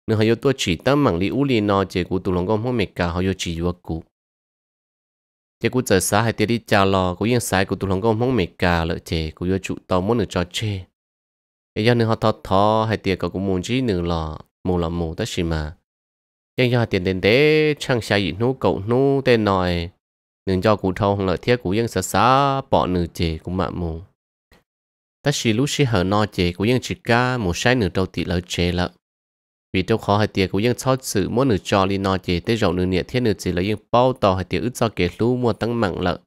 nữa họ dùa tôi chỉ tâm mạng lý u li nó chỉ cú tụi lòng có mong mẹ can họ dùa chỉ dùa cú chỉ cú giờ sáng hay tiệt đi cha lò cú yên sáng cú tụi lòng có mong mẹ can lợ chỉ cú dùa trụ tàu muốn được cho chê bây giờ nữa họ thọ thọ hay tiệt có cú muốn chỉ nữa lò mù là mù tất xí mà nhưng giờ tiền đến đế chẳng xa gì nô cậu nô tên nói nhưng cho cụ thâu không lợi thiết cụ dân sợ xá bỏ nữ chế cũng mạ mù ta chỉ lúc xí hở no chế cụ dân chỉ ca một sai nữ đầu tị lợi chế lợ vì trong khó hai tiệc cụ dân cho sự mỗi nữ cho li no chế tới rộng nữ nhẹ thiết nữ chế lợi dân bao tỏ hai tiệc ức cho kể lũ mua tăng mặn lợ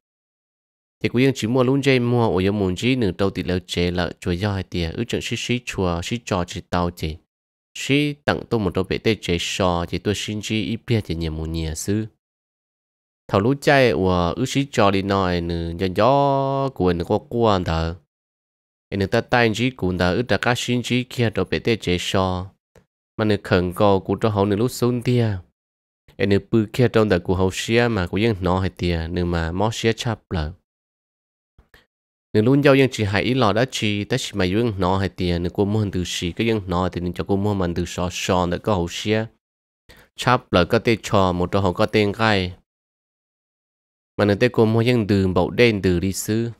thì cụ dân chỉ mua luôn dây mua ở dân muốn gì nữ đầu tị lợi chế lợ chùa do hai tiệc ức trận xí xí chùa xí trò chỉ tàu chế xí tặng tôi một đôi bể tê chế sò chỉ tôi xin chi ít biết chỉ nhiều một nhiều xứ thầu lúc chạy của ư sĩ cho đi nói nữ do gió của nữ có quan thờ nữ ta tay chỉ cũng thờ ư đã cá xin chỉ kia đồ bể tê chế so mà nữ khẩn cầu của cho hậu nữ lúc xuống tia nữ bư kia trong thờ của hậu xia mà của dân nó hay tia nữ mà mó xia chắp lợ nữ lúc giao dân chỉ hãy ý lò đã chi ta chỉ mà dân nó hay tia nữ cô muốn từ xì cái dân nó thì nữ cho cô muốn mình từ so so để có hậu xia chắp lợ có tê trò một trong hậu có tên gai mà nên tới cô mua những đường bộ đen từ đi xứ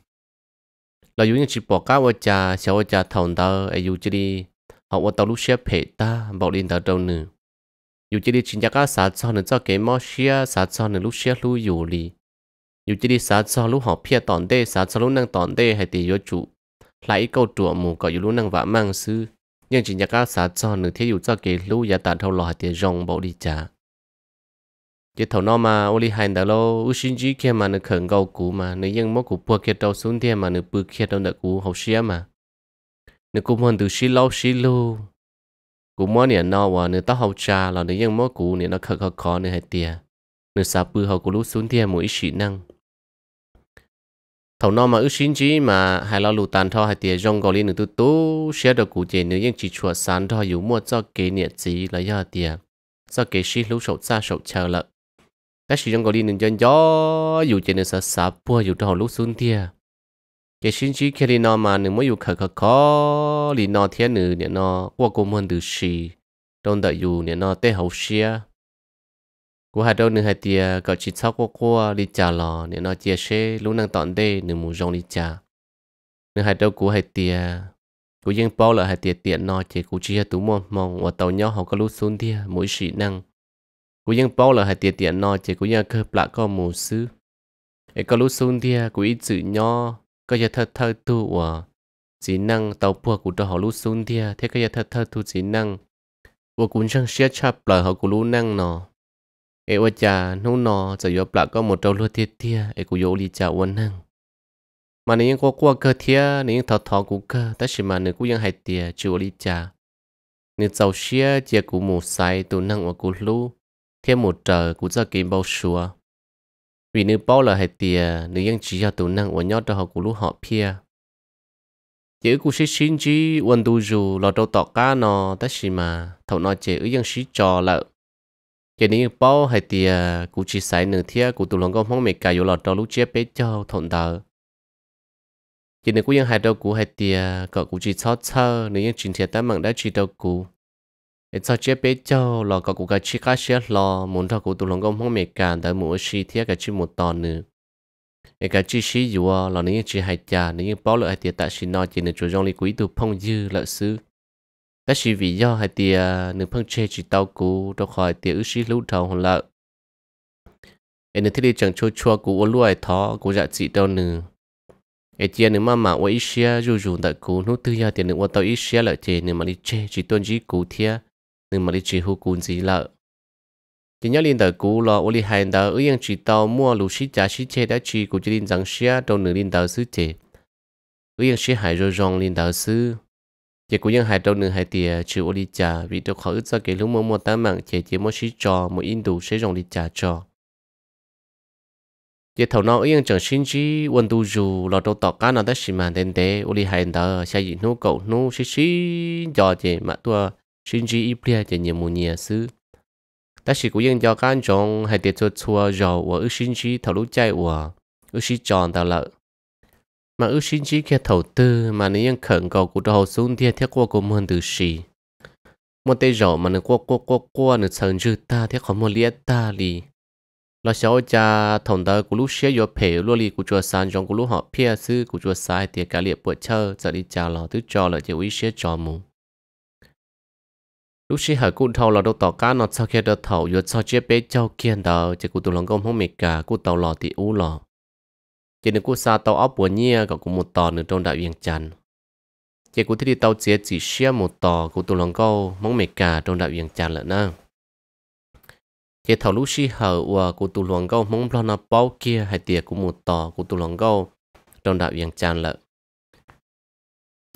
là những chỉ bỏ cá qua xéo qua trà thòng ai dù chỉ đi họ qua tàu lúc xếp ta bỏ lên tàu đâu nữa dù chỉ đi chính chắc cá sát cho nên cho cái sát cho nên lúc xia lúc dù đi đi sát cho lúc họ phe tòn tê sát cho lúc năng tòn tê hay tỷ vô chủ lại câu trụ mù có dù lúc năng vã mang sư nhưng chỉ chắc cá sát cho nên thế dù cho cái lúc giá tạt thâu chỉ thầu nó mà oli hành đó lo u sinh chỉ khi mà nó khẩn cầu cũ mà nó dân mất cũ bua kia đầu xuống thiên mà nó bua kia đầu nó cũ học xia mà nó cũng hơn từ xí lâu xí lâu, cũ mới niệm nó và nó tao học trà là nó dân mất cũ niệm nó khẩn khó khó nó hay tiề nó sa bua hậu cũ lúc xuống thiên mỗi sĩ năng thầu nó mà ước sinh chỉ mà hai lo lù tàn thọ hay tiề rong gọi liên tu tú xia đầu cụ chế nó dân chỉ chuột sán thọ dù mua cho kế niệm gì là do tiề do kế xí lúc sầu xa sầu chờ lợn cái sĩ trong gọi đi nên chân gió dù trên nên sợ sợ bua dù trong lúc xuống tia cái sinh chỉ khi đi nó mà nếu mới dù khờ khờ khó đi nó thiên nữ nên nó qua cô môn từ sĩ trong đợi dù nên nó tê hậu xia của hai đâu nên hai tia gọi chỉ sau qua qua đi trả lò nè nó chia sẻ lúc năng tọn đây, nếu muốn rong đi trả nên hai đâu của hai tia của dân bao là hai tia tiện nó chỉ của chia tú mong mong và tàu nhau học các lúc xuống tia mỗi sĩ năng cú yên bao là hai tiền tiền nó chỉ cú yên cơ bạ có mù sư ấy có lúc xuống thia cú ít chữ nho có giờ thơ thơ tu à chỉ năng tàu bùa cú cho họ lúc xuống thia thế có giờ thơ thơ tu chỉ năng cú cũng chẳng xé chập là họ cú lúc năng nó ấy ôi cha nô nó giờ giờ bạ có một trâu lúa thiệt thia ấy cú vô lý cha uốn năng mà nếu có qua cơ thia nếu thọ thọ cú cơ tất nhiên mà nếu cú yên hai tiền chịu lý cha nếu giàu xia chỉ cú mù sai tu năng và cú lúc khi một trở cũng ra kiếm bao xua vì nữ bao là hệ tiề, nữ dân chỉ cho tụ năng của nhau cho họ của lúc họ pia chỉ cũng sẽ xin chỉ quân tu dù là đâu tọt cá nó tất xì mà thầu nó chỉ ở dân sĩ trò lợ chỉ nữ bao hệ tiề, cũng chỉ sai nữ thia của tụ lòng công phong mệt cả dù là đâu lúc chia bé cho thộn đờ chỉ nữ cũng dân hai đâu cũng hệ tiề, cậu cũng chỉ cho thơ nữ dân chính thiệt ta mặn đã chỉ đâu cũng ít sao chế bé cho là có cụ cái chi cá xe lo muốn thao cụ tụ lòng công không mệt cả đỡ mua xí thiết cái chi một tòn nữa ít cái chi xí dùa là nếu chỉ hai cha nếu như bao lợi hai tiệt tại xí nói chỉ nên chủ trong lý quý tụ phong dư lợi sư ta xí vì do hai tiệt nếu phong chê dạ chỉ tao cụ đâu khỏi tiệt ước xí lũ thầu hồn lợi ít nếu thiết đi chẳng chua chua cụ ô lúa thọ cụ dạ chị đâu nữa ai chia nếu mà mà ôi xia dù dù tại cú nút tư ya tiền nếu tao ít lợi chế nếu mà đi chỉ tuân chỉ cú thia nhưng mà lý chỉ hữu cún gì lợ chỉ nhớ linh tờ cũ lo ô li hai tờ ở yên chỉ tàu mua lũ sĩ trả sĩ chê đã chỉ của chỉ liên rằng xia đâu nửa linh tờ sứ chê ở yên sĩ hải rồi rong linh tờ sứ chỉ của yên hải đâu nửa hải tiề chỉ ô li trả vì đâu khó ước cho cái lúc mua mua tám mạng chê chế mua sĩ trò mua in đủ sẽ rong li trả trò chỉ thầu nó ở yên chẳng sinh chí quân tu dù lo đâu tọt cá nào đã xì mạng đến thế ô li hai tờ sẽ gì nô cậu nô sĩ sĩ cho chê mà tua xin chỉ Shinji Iplia chỉ nhiệm mùa nhẹ sư. Đã chỉ cũng yên cho các anh chồng hay tiệt cho chua rồi và ước Shinji thảo lúc chạy và ước Shinji tròn tạo lợi. Mà ước Shinji kia thầu tư mà nếu yên khẩn cầu của đầu xuống thiên thiết qua của môn từ sĩ. Một tay rõ mà nó qua qua qua qua nó sờn dư ta thiết khó mua liệt ta lì. Lo xéo cha thòng tờ của lúc xéo yếu phê lô lì của chùa sàn trong của lúc họ phía sư của chùa sai tiệt cả liệt bộ chơi giờ đi chào lò tứ cho lợi chỉ quý xéo cho mù lúc xí hở cũng thâu là đâu tỏ cá nó sau khi đợt thầu vừa sau chế bé châu kiên đó chỉ cụ tụ lòng công không mệt cả cụ tàu lò thì u lò chỉ nên cụ xa tàu ốc buồn nhia có cũng một tò nữa trong đại viên chăn chỉ cụ thích tàu chế chỉ xia một tò cụ tụ lòng câu mong mệt cả trong đại viên chăn lận nè chỉ thầu lúc xí hở và cụ tụ lòng câu mong lo nó bao kia hay tiệt cũng một tò cụ tụ lòng câu trong đại viên chăn lận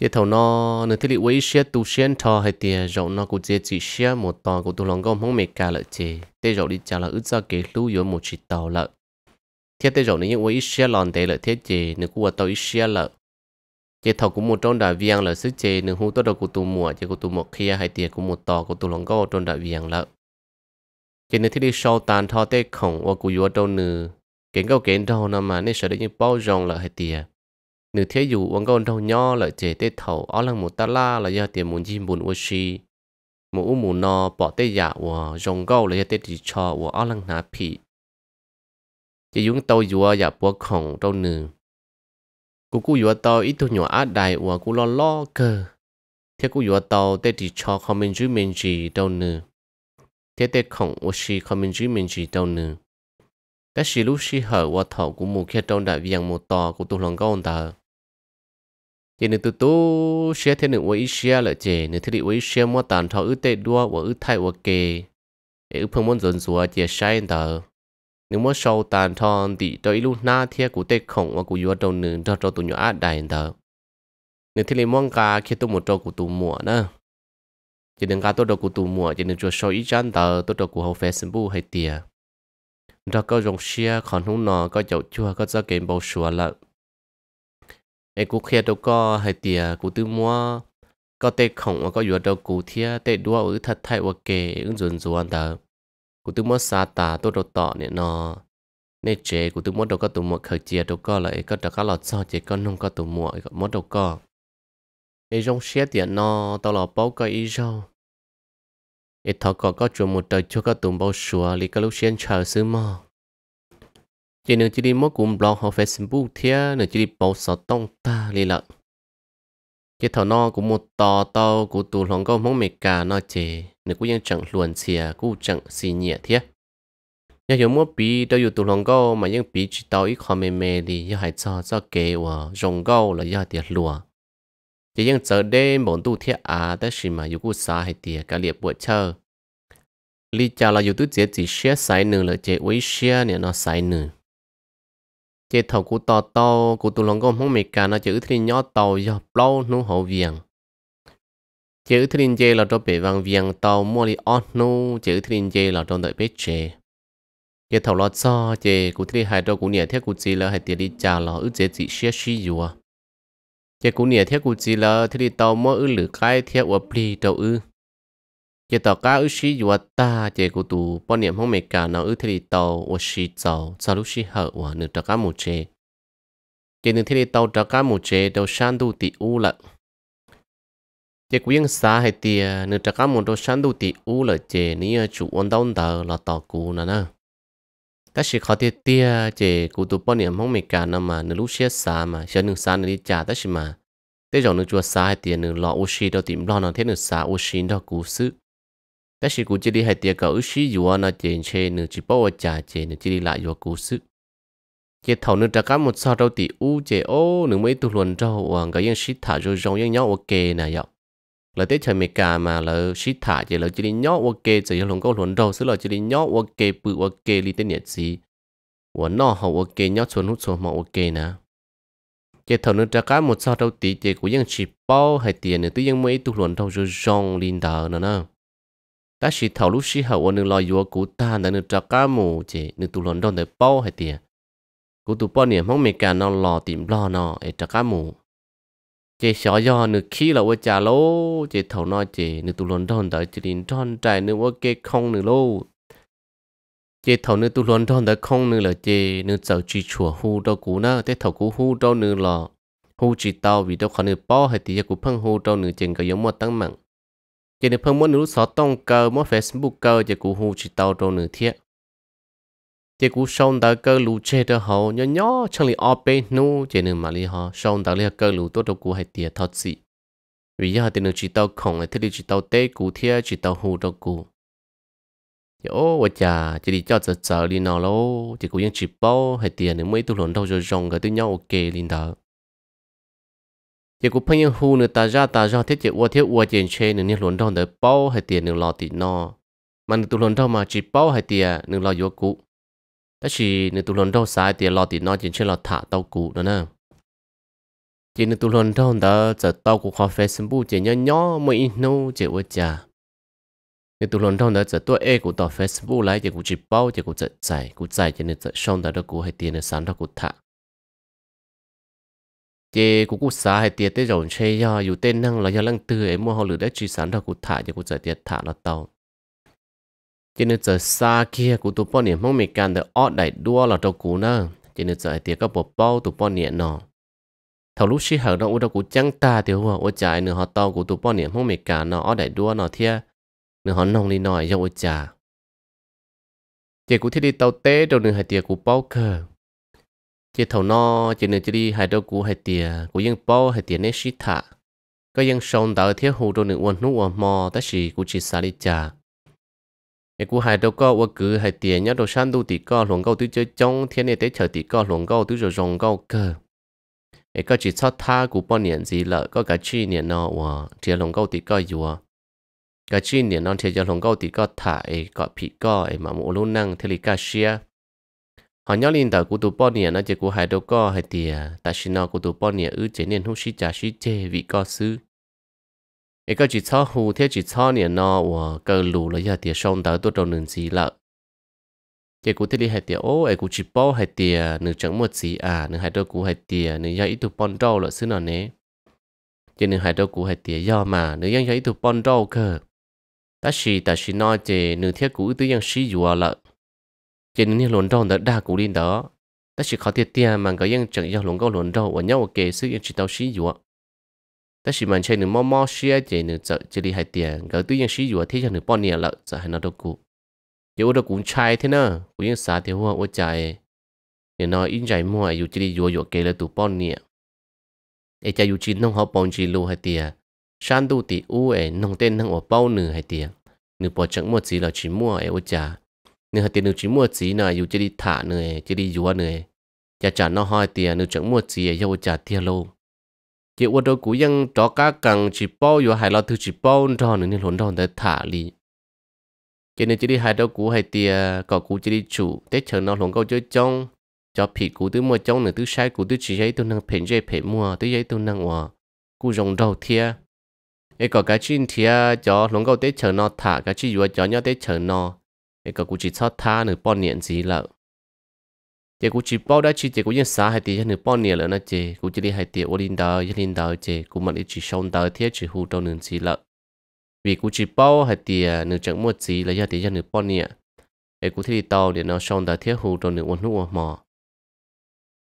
ye thầu nó nên thiết lý quấy xe tu xe thò hay tiền rậu nó cũng dễ chỉ xe một tò của tu lòng gom không mệt cả lợi chế thế rậu đi trả là ướt ra kế lưu yếu một chỉ tàu lợi thế thế rậu những quấy xe lòn thế lợi thế chế nên của tàu ít xe lợi ye thầu cũng một trong đại viên lợi sức chế nên hú tốt đầu của tu mùa chế của tu một kia hay tiền của một tò của tu lòng gom trong đại viên lợi chế nên thiết lý sau tàn thò tê khổng và cũng yếu trong nửa kiến câu kiến đâu nào mà nên sẽ đến những bao rong lợi hay tiền nếu thế dù ông con đầu nho là chế tế thầu ở lăng một ta la là do tiền muốn chim buồn ô xì muốn u muốn nó bỏ tế giả dạ và rong gâu là do tế chỉ cho và ở lăng nà pì chỉ dùng tàu dù ở giả dạ bỏ khổng đâu nữa cú cú dù tàu ít thôi nhỏ át đại và cú lo lo cơ thế cú dù tàu tế chỉ cho không mình chú mình gì đâu nữa thế tế khổng ô xì không mình chú mình gì đâu nữa 但是，有时候我头骨木刻中的养木刀，骨头啷个弄的？giờ nữa tụi tôi share thế nữa với share là chè nữa thế đi với share mua tàn thọ ư tệ đua và ư thay và kề ư phong muốn dồn dùa chè sai tờ nếu mua sâu tàn thọ thì tôi lúc na thế của tệ khổng và của vừa đầu nữa cho cho tụi nhỏ át đại tờ nếu thế đi mong cả khi tôi một trâu của tụi mua nữa chỉ đừng cả tôi đâu của tụi mua chỉ đừng cho sâu ít chán tờ tôi đâu của hậu facebook hay tiề đó có dòng share còn không nọ có chậu chua có gia kiện bầu sủa lợn ai cú kia đâu có hay tiề cú tư mua có tê khổng có vừa đâu cú thia tê đua ở thật thay và ứng dồn dồn tờ cú tư mua xa tà tôi đâu tọ nè nó nè chế cú tư mua đâu có tụ mua khởi chia đâu có lại có đâu có lọt sao chế con không có tụ mua có đâu có ai trong xe tiền nó tao lọ bao cái ý rau ai thọ có có chuột một đời chưa có tụ bao sủa lì có lúc xuyên chờ xứ mò chỉ nên chỉ đi mỗi cùng blog hoặc facebook thế nên chỉ đi bảo sợ tông ta đi lợ cái thằng nó cũng một tò tao của tù lòng câu mong mệt cả nó chê nên chẳng luồn xìa cũng chẳng xì nhẹ thế nhà hiểu mỗi bì đâu dù tù lòng câu mà vẫn bì chỉ tao ít khó mềm mềm đi, giờ hãy cho cho kế và rồng câu là giờ tiệt lùa chỉ những giờ đêm bọn tu thiết à ta chỉ mà dù cũng xa hay tiệt cả liệt buổi chơi lý do là dù tu trẻ chỉ share sai nửa là chỉ với share nè nó sai nửa chế thầu của tàu to của tụ lòng gom không mệt cả nó chữ thì nhỏ tàu do lâu nú hậu viền chữ thì chế là cho bể vàng viền tàu mua đi on nu chữ thì chế là trong đợi bếp chế chế thầu lo cho chế của thì hai cho của nhà thiết của chị là hai tiền đi trả là ứ chế chị sẽ sử dụng chế của nhà thiết của chị là đi tàu mua ứ lửa cái thiết của pli tàu ứ เจต่อก้าอุชิยวตาเจกูตูปอนเนียมห้องเมกาเนาอุทริโตวชิโจซาลุชิเหอวะหนึ่งตะก้ามูเจเจนึ่งทริโตตะก้ามูเจเดชันดูติอูละเจกูยังสาให้เตียหนึ่งตะก้ามูเดชันดูติอูละเจนี่จุอันดอนเดอละต่อกูนะนะแต่สิขาเตียเตียเจกูตูปอนเนียมห้องเมกานามาหนึ่งลุเชียสามาเชหนึ่งสานึ่จ่าแต่สิมาแต่จองหนึ่งจัวสาให้เตียหนึ่งออุชิเดาติมลอหนึเทหนึ่งสาอุชินดอกูซึ sĩ sĩ của chị đi đi nửa nửa 但是古这里还第个是有啊那检测呢，只包括假检呢，这里来有故事。cái nửa nữa cả một sao đâu tỷ u chế ô nửa mấy tu luận đâu hoàng cái yên sĩ thả rồi rong yên nhau ok nè dạo là tết trời mệt cả mà là sĩ thả chỉ là chỉ đi nhau ok chỉ là lòng câu luận đâu xứ là chỉ đi nhau ok bự ok li tên nhiệt gì hoàng nọ hậu ok nhau chuẩn hút chuẩn màu ok nè cái nửa nữa cả một sao đâu tỷ chế của yên chỉ bao hay tiền nửa tự yên mấy tu luận đâu rồi rong linh đào nè nè ta chỉ thầu lúc xí hậu nương lo yếu cú ta nà nương cho cá mù chỉ nương tụ lòn đòn để bao hay tiền cú tụ bao niệm mong mẹ cả nó lò tìm lo nó để cho cá mù chỉ xó do nương khi là vợ cha lô chỉ thầu nó chỉ nương tụ lòn đòn để chỉ đình tròn trại nương vợ kê không nương lô chỉ thầu nương tụ lòn đòn để không nương là chỉ nương sợ chỉ chùa hu đâu cú na thế thầu cú hu đâu nương lò hu chỉ tao vì đâu khó nương bao hay tiền cú phăng hu đâu nương chừng cái giống một tăng mạng chỉ được phân muốn nút xóa tông cơ mỗi Facebook cơ chỉ cụ hù chỉ tàu trong nửa thiệt chỉ cụ sông tới cơ lù chê đó hậu nhỏ nhỏ chẳng lì ọp bê nu chỉ nửa mà lì họ sông tới lì cơ lù tốt đồ cụ hay tiệt thật gì vì giờ thì nửa chỉ tàu khổng là thế thì chỉ tàu tê cụ thiệt chỉ tàu hù đồ cụ ô vợ cha chỉ đi cho giờ giờ đi nào lô chỉ cụ yên chỉ bao hay tiền nữa mấy tu lộn đâu rồi rong cái tu nhau ok linh đạo chỉ cũng phải hù nữa ta ra ta ra thiết chế uo thiết uo tiền chế nữa nên lún đâu để bao hay tiền nữa lo tiền nó mà nữa tụ lún đâu mà chỉ bao hay tiền nữa lo vô cũ đó chỉ nữa tụ lún đâu sai tiền lo tiền nó chỉ chơi lo thả tàu cũ đó nè chỉ nữa tụ lún đâu đó giờ tàu cũ khó facebook chỉ nhỏ nhỏ mới in nô chỉ uo cha nữa tụ lún đâu đó giờ tôi e của tàu facebook lại chỉ cũng chỉ bao chỉ cũng chạy chạy cũng chạy chỉ nữa chạy xong đó đó cũng hay tiền nữa sáng đó cũng thả chị cũng cút xa hay tiệt tới rộn chơi do dù tên năng là do lăng tư ấy mua hồ lửa đã truy sản ra cụ thả cho cụ giờ tiệt thả là tàu cho nên giờ xa kia cụ tụ bọn niệm mong mì càn để ót đại đua là đầu cụ nè cho nên giờ tiệt các bộ bao tụ bọn niệm nọ thầu lúc xí hở nó u đâu cụ chăng ta thì hoa ô trái nửa họ tàu cụ tụ bọn niệm mong mì càn nọ ót đại đua nọ thia nửa họ nong đi nòi do ô trà chị cụ thiết đi tàu té đầu nửa hai tiệt cụ bao cờ chỉ thầu nó chỉ nên chỉ đi hai đôi cú hai tiề, cú dân bao hai tiề nên xịt thả có dân sống tạo thiết hồ đôi nửa uốn nút uốn mò tất chỉ cú chỉ xả đi trả. cái cú hai đôi có uốn cứ hai tiề nhớ đồ san đu tỷ có luồng câu tứ chơi trong thiên này tế chờ tỷ có luồng câu tứ rồi rồng câu cơ cái có chỉ cho tha cú bao niệm gì lợ có cả chi niệm nọ uốn thiệt luồng câu tỷ co uốn cả chi niệm nọ thiệt giờ luồng câu tỷ có thả cái có phi co ấy mà mũ luôn năng thiệt là cả xia họ nhớ linh tờ của tụ bọn nè nó chỉ của hai đứa co hai tìa ta xin nó của tụ bọn nè ư chế nên hút xí trả xí chê vị co sư ấy có chỉ cho hù thế chỉ cho nè nó và cơ lù là hai tìa xong tờ tôi đầu nương gì lợ chỉ của thế đi hai tìa ô ấy của chỉ bao hai tìa nửa chẳng một gì à nửa hai đứa của hai tìa nửa do ít tụ bọn đâu là sư nó nè chỉ nửa hai đứa của hai tìa do mà nửa do ít tụ bọn đâu cơ ta xì ta xì nó chỉ nửa thế của tư yang xí dùa lợ จนนี่หลนดองเดากูรินเดาแต่สิเขาเตี้ยเตี้ยมันก็ยังจังยังหลงก็หลนดองวันนี้ว่าเกศยังชิดเอาชีอยู่แต่สิมันใช่หนึ่งมอมอเสียเจหนึ่งจะจะรีหายเตี้ยก็ตัวยังชีอยู่ที่ยังหนึ่งป้อนเนี่ยละจะให้นาดกูเดี๋ยวเรากูใช้เท่านั้นกูยังสาเทว่าว่าใจเนี่ยน้อยอินใจมั่วอยู่จะรีอยู่อยู่เกลือตัวป้อนเนี่ยไอ้ใจอยู่จีนน้องเขาปองจีลูหายเตี้ยชันดูติอู้เอ๋น้องเต้นน้องอวบเป้าหนึ่งหายเตี้ยหนึ่งปอดจังมั่วสีเราชิมั่วไอ้ว่าใจ nếu tiền nếu chỉ mua chỉ là dù chỉ đi thả nữa chỉ đi dúa nữa chả trả nó hai tiền nếu chẳng mua chỉ yêu trả tiền lâu chỉ ô tô cũ ยัง cho cá cần chỉ bao dù hai lo thứ chỉ bao cho nữa nên hỗn đòn thả đi cho nên chỉ đi hai đâu cũ hai tiền có cũ chỉ đi chủ tết chờ nó hỗn câu chơi trong cho phì cũ thứ mua trong nữa thứ sai cũ thứ chỉ giấy tôi năng phèn giấy phèn mua thứ giấy tôi năng hòa cũ rồng đầu thia ấy có cái chuyện thia cho hỗn câu tết chờ nó thả cái chuyện vừa cho nhau tết chờ nó cái cậu chỉ cho tha nửa bao nhiêu gì lợ chị cũng chỉ bao đã chỉ chị cũng nhận xa hay tiền nửa bao nhiêu lợ nữa chị cũng chỉ đi hay tiền ô linh đờ yên linh đờ chị cũng mình chỉ sống đờ thế chỉ hù đâu nửa gì lợ vì cũng chỉ bao hay tiền à, nửa chẳng mua gì là giờ tiền nửa bao nhiêu cái cũng thấy tàu để nó sống đờ thế hù đâu nửa uốn nửa mò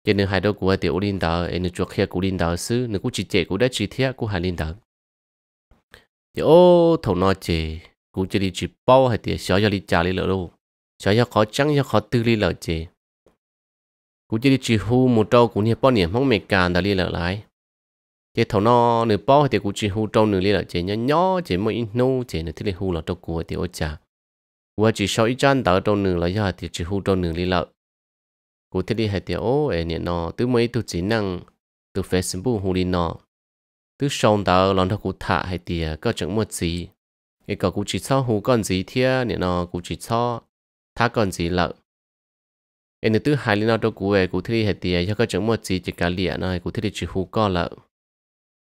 chị nửa hai đâu cũng hay tiền ô linh đờ nửa chuột kia cũng linh đờ xứ nửa cũng chỉ chị cũng đã chỉ thế cũng hay linh đờ chị ô nói chị cú chỉ đi chỉ bao hay thì xóa cho đi trả lời lỡ đâu xóa cho khó trắng cho khó tư lý lỡ chế cú chỉ đi chỉ hu một trâu cú nhẹ bao niệm không mệt càn đã lý lỡ lại chế thầu nó nửa bao hay thì cú chỉ hu trâu nửa đi lỡ chế nhỏ chỉ chế mỗi nô chế nửa thứ đi hu là trâu cua thì ôi chà qua chỉ sau ít chăn tạo trâu nửa là do thì chỉ hu trâu nửa lý lỡ cú thế đi hay thì ô ấy nhẹ nó tứ mấy tụ chỉ năng từ facebook hu đi nó từ sau đó lòng thao cú thả hay thì à, có chẳng một gì cái cậu cũng chỉ hú còn gì thế nè nó cũng chỉ cho thá còn gì lợ em thứ hai là nó đâu cũng về cũng thấy hệ tiền cho các chẳng một gì chỉ cả lìa này cũng thấy chỉ hú con lợ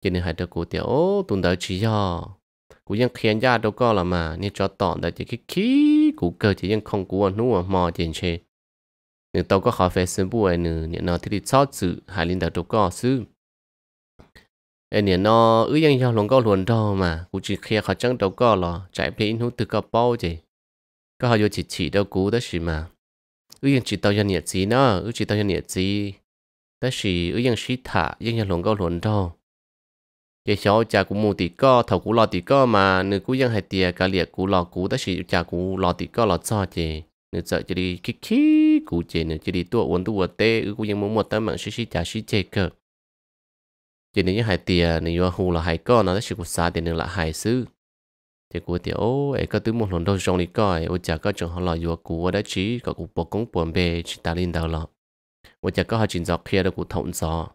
cho nên hai đâu cũng tiếc ô tuần đầu chỉ cho cũng ยังเขียนยาตัวก็ละมาเนี่ยจอต่อแต่จะคิดคิดกูเกิดจะยังคงกูนัวมอเจนเชหนึ่งตัวก็ขอเฟซบุ๊กไอ้หนึ่งเนี่ยนอที่ดิชอบสื่อหายลินแต่ตัวก็ซื้อ em nè nó ứ dân cho lòng có luồn đâu mà cũng chỉ khi họ chẳng đâu có lo chạy bị nó từ có bao gì có họ vô chỉ chỉ đâu cú đó gì mà ứ chỉ tao dân nhiệt gì nó ứ chỉ tao dân nhiệt gì đó gì ứ dân sĩ thả dân cho lòng có luồn đâu cháu cha cũng mua tí co thầu cũng lo tí co mà nữ cũng dân hay tiền liệt cũng lo cú đó gì cha cũng lo tí co lo cho gì nữ sợ chỉ đi kí kí cú chị nữ chỉ đi tua uốn tua tê ứ cũng muốn một tấm mạng sĩ sĩ cha sĩ chê cơ chỉ nếu như hai tiền nếu như hù là hai con nó sẽ cũng xa tiền là hai sư thì của thì ô ấy có tứ một lần đầu trong đi coi ô chả có chồng họ là vừa của đã chỉ có cuộc bộ cũng buồn bề chỉ ta lên đầu lọ ô chả có họ chỉ dọc kia đâu của thọng gió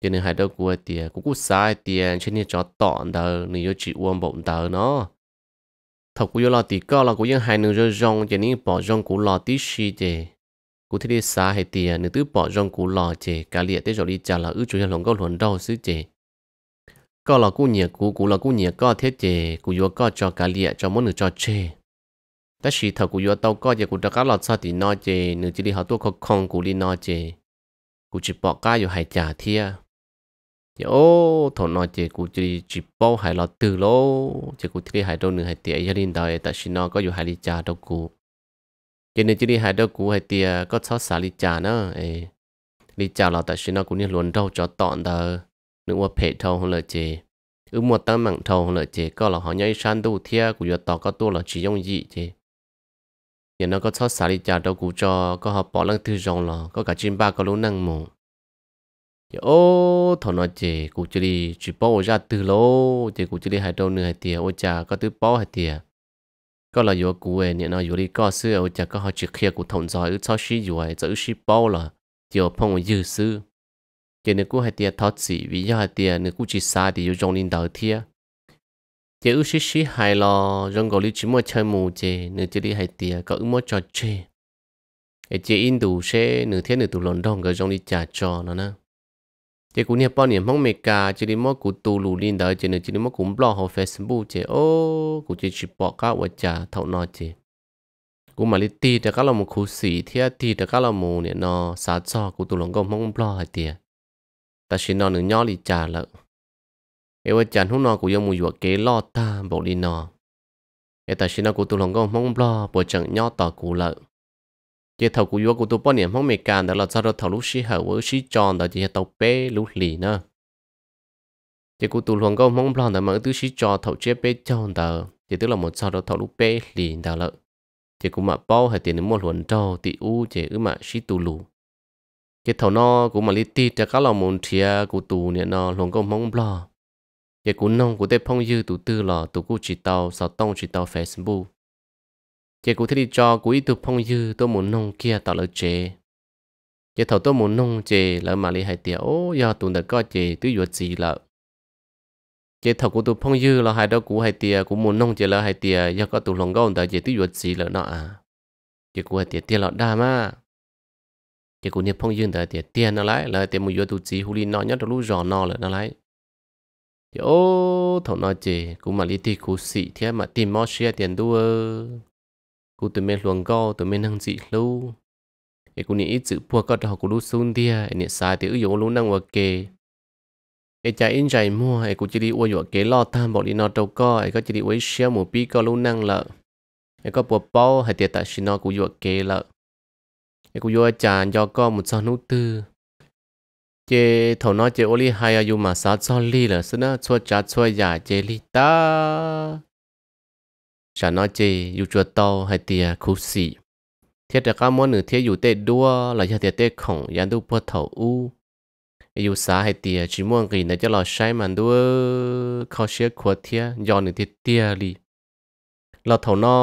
cho nên hai đâu của thì cũng cũng sai tiền cho nên cho tọn đầu nếu chỉ uống bụng đầu nó thật của lo tí có là của những hai nửa rong cho nên bỏ rong của lo tí xí thì cú thế đi xa hay tìa à, nữ tứ bỏ rong cú lò chè cá liệt tới rồi đi chả là ư chủ nhân lòng câu luận đâu xứ chè có là cú nhẹ cú cú là cú nhẹ có thế chè cú vừa có cho cá liệt cho món nữ cho chè ta chỉ thầu cú vừa tàu có chè cú đã cá lọt sao thì nói chè nữ chỉ đi học tua khó khăn cú đi nói chè cú chỉ bỏ cá vừa hay trả thia chè ô thổ nói chè cú chỉ chỉ bỏ hay lọt từ lâu chè cú thấy đi hay đâu nữ hay tiệt gia đình đời ta chỉ nói có vừa hay đi trả đâu cú cho nên chỉ đi hai đâu cú hay tia có sáu xả lý trả nữa ấy lý trà là tại xin nó cũng như luôn đâu cho tọn tờ nếu mà phê thâu hơn là chê ứ một tấm mảng thâu hơn là chê có là họ nhảy san đủ thia của giờ tọ có tua là chỉ dùng gì chê giờ nó có sáu xả lý trả đâu cú cho có họ bỏ lăng thư dòng là có cả chim ba có lũ năng mồ, ô thọ nó chê cú chỉ đi chỉ bỏ ra từ lô chê cú chỉ đi hai đâu nữa hai tia ô cha có thứ bỏ hai tia ก็เราอยู่กูเอเนี่ยเนาะอยู่ดีก็ซื้อเอาจากก็เขาจีเคลียกูถงจอยชอบชี้อยู่ไอ้จะชี้เป้าล่ะเดี๋ยวพงยื้อซื้อเดี๋ยวนึกกูให้เตียทอดสีวิยาเตียนึกกูจีซาเดี๋ยวอยู่จงลินดาวเทียเดี๋ยวชี้ชี้หายรอยังกูลิจิมัวเชมูเจนึกจะดีให้เตียก็อึมัวจอดเจไอ้เจอินดูเช่นึกเทียนึกตุลอนดองก็จงลิจ่าจอนะนะ chỉ cũng nhiều bao nhiêu mong mẹ cả chỉ đi mua cụ tu lù lên đó chỉ nên chỉ đi mua cũng blog hoặc facebook chỉ ô cụ chỉ chỉ bỏ cả vợ cha thầu nó chỉ cũng mà đi ti để các lòng một khu sĩ thì ti để các lòng một nè nó sao cho cụ tu lòng công mong blog hay tiệt ta chỉ nó nửa nhỏ đi trả lợ em vợ cha hôm nọ cụ dùng một kế lo ta bộ đi nọ, em ta chỉ nó cụ tu lòng công mong blog bộ chẳng nhỏ tỏ cụ lợ chỉ thầu của yoga của tôi bao niệm phong mệt cả đó là sao đó thầu lúc xí hở với xí tròn đó chỉ tàu bé lúc lì nữa chỉ cụ tu luôn có mong plan đó mà tôi xí tròn thầu chế bé tròn đó chỉ tức là một sao đó thầu lúc bé lì đó là chỉ cụ mà bao hay tiền một luận trò thì u chỉ ứ mà xí tu lù chỉ thầu nó cũng mà lì ti cho các lòng muốn chia của tù niệm nó luôn có mong plan chỉ cụ nông của tết phong dư tụ tư là tụ của chỉ tàu sao tông chỉ tàu facebook chế cụ thế đi cho cụ ý tụ phong dư tôi muốn nông kia tỏ lỡ chế chế thầu tôi muốn nông chế lỡ mà lý hai tiệt ô do tụi được coi chế tứ vừa gì lỡ chế thầu cụ tụ phong dư là hai đó cụ hai tiệt cụ muốn nông chế là hai tiệt do có tụ lòng gấu đợi chế tứ vừa gì lỡ nọ à chế cụ hai tiệt tiệt lọ đa mà chế cụ nhập phong dư đợi tiệt tiền nó lại là tiệt một vừa tụ gì huli nọ nhất lúc giò nọ lỡ nó lại chế ô thầu nọ chế cụ mà lý thì cụ sĩ thế mà tìm mò xe tiền đua กูตัวเมลวงก็ตัวเมนังจีลูไอ้กูนี่จืพัวก็จะหกูรู้ซุนเดียไอ้เนี่ยสายเดี๋ยวอยู่รู้นั่งว่าเกไอ้ใจอินใจมั่วไอ้กูจะดีอวยอยู่เกลอตามบอกลีนอตก็ไอ้ก็จะดีอวยเชี่ยหมูปีก็รู้นั่งละไอ้ก็ปวดเป้าให้เตียตาชินอกูอยู่เกละไอ้กูอยู่อาจารย์ยอก็มุดซอนุตือเจถอนอเจโอลีไฮอายุมาซาซอลี่เหรอซึ่งน่ะช่วยจัดช่วยหยาเจลิตาฉันน้อยเจอยู่จัวโตให้เตียคุสีเทียแต่ก้ามอหนึ่งเทียอยู่เตดัวหลังจากเตียเตของยันดูพอเถาอูอยู่สาให้เตียชิม่วงกีนจะหลอใช้มันด้วยเขาเชื่อขวดเทียยอนหนึ่งเทียเตียลีเราเถานอ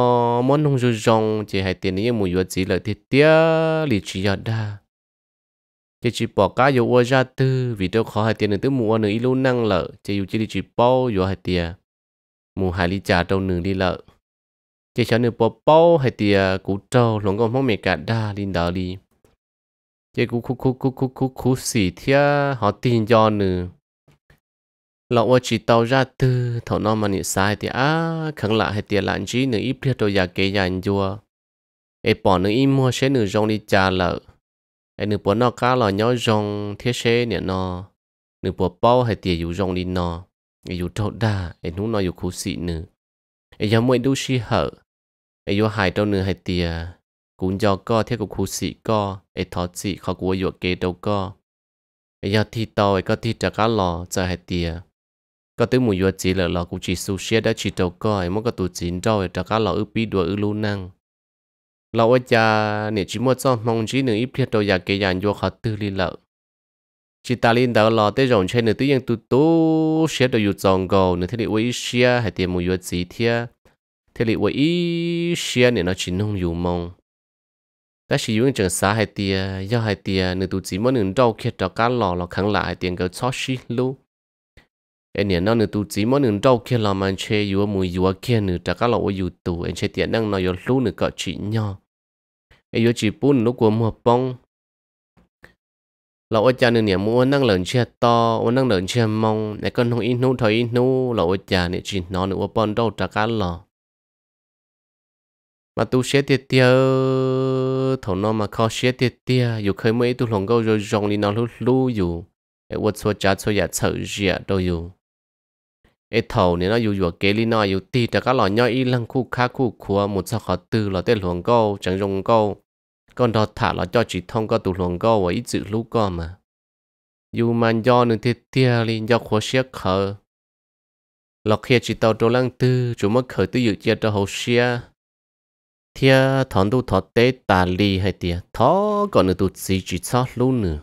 มอนงจูจงเจให้เตียนี้ยังมูยัวจีเลยเทียเตียลีจียอดาจะจีบอกก้าอยู่ว่าจะตื้อวิดีโอขอให้เตียหนึ่งตื้อมัวหนึ่งอีลูนั่งเลยจะอยู่จีดีจีเป้าอยู่ให้เตียมูหายลีจ่าตรงหนึ่งดีเลย chỉ cho nên bố bố hay thì à, cú trâu lòng con mong mẹ cả đa linh đạo đi chỉ cú cú cú cú cú cú cú xì thia họ tin cho nữa lão ơi chỉ tàu ra từ thầu nó mà nị sai thì à khẳng lại hay tiền lạn chỉ nửa ít biết đâu giờ kể giờ anh chua ai bỏ nửa im mua sẽ nửa rong đi trả lợ ai nửa bỏ nó cá lò nhó rong thiết sẽ nè nó nửa bỏ bao hay tiền à, dù rong đi nó ai dù trâu đa ai nú nó dù khu xị nửa ấy giờ mỗi đu sĩ hở ấy giờ hai đâu nữa hai tia cũng do co theo cục khu sĩ co ấy thọ sĩ khó vừa kế đâu co ấy giờ thi tàu ấy có thi trả cá lò giờ hai tia có tới mùi vừa chỉ là lò cũng chỉ su đã chỉ đâu co ấy mỗi cái tụ chín đâu ấy lò ư bí đùa ư lu năng lò ấy cha nè chỉ mua cho mong chỉ nửa ít biết đâu giờ cái dàn vô khó tư li lợi chỉ ta liên đó lo tới rộng trên nữa tự nhiên tu tu sẽ được dụ dòng gầu nữa thế thì với xe hay tiền mua dụ gì thế thế thì quay xe nữa nó chỉ nông dụ mong ta sử dụng trường xa hay tiền do hay tiền nữa tu chỉ muốn nữa đâu kia cho cá lò lò khẳng lại tiền cái cho xí lu Anh nhớ nó nữa tu chỉ muốn nữa đâu kia làm anh chơi dụ mua dụ kia nữa cho cá lò quay dụ tu anh chơi tiền năng nó dụ lu nữa có chỉ nhau anh dụ chỉ bún lúc của mua bông เราอาจารย์เนี่ยมัวนั่งเหลินเชียต่อว่านั่งเหลินเชียมองในก้นหงอินหูถอยอินหูเราอาจารย์เนี่ยจีนอนว่าปอนโดจากกันหรอมาตูเชียเตี้ยเตี้ยถอนมาเขาเชียเตี้ยเตี้ยอยู่เคยไม่ตุหลงก็จะจงลีนอนลู่ลู่อยู่ไอ้วัดสวดจัดสวดยัดเฉยเสียตัวอยู่ไอ้เถ่าเนี่ยเราอยู่อยู่เกลีนอนอยู่ตีแต่ก็หล่อนย่อยอีหลังคู่ค้าคู่ครัวหมดสักขอตือเราเต้หลวงก็จังยงก็ con đó thả là cho chị thông có tụ luồng có và ít dự lũ có mà dù mà do nên thiệt tia liền do khó xếp khờ lọc kia chị tàu đồ lăng tư chủ mất khởi tư dự chia cho hồ xia thia thọn tu thọ tế tà lì hay tia thọ còn nữa tụt gì chỉ cho luôn nữa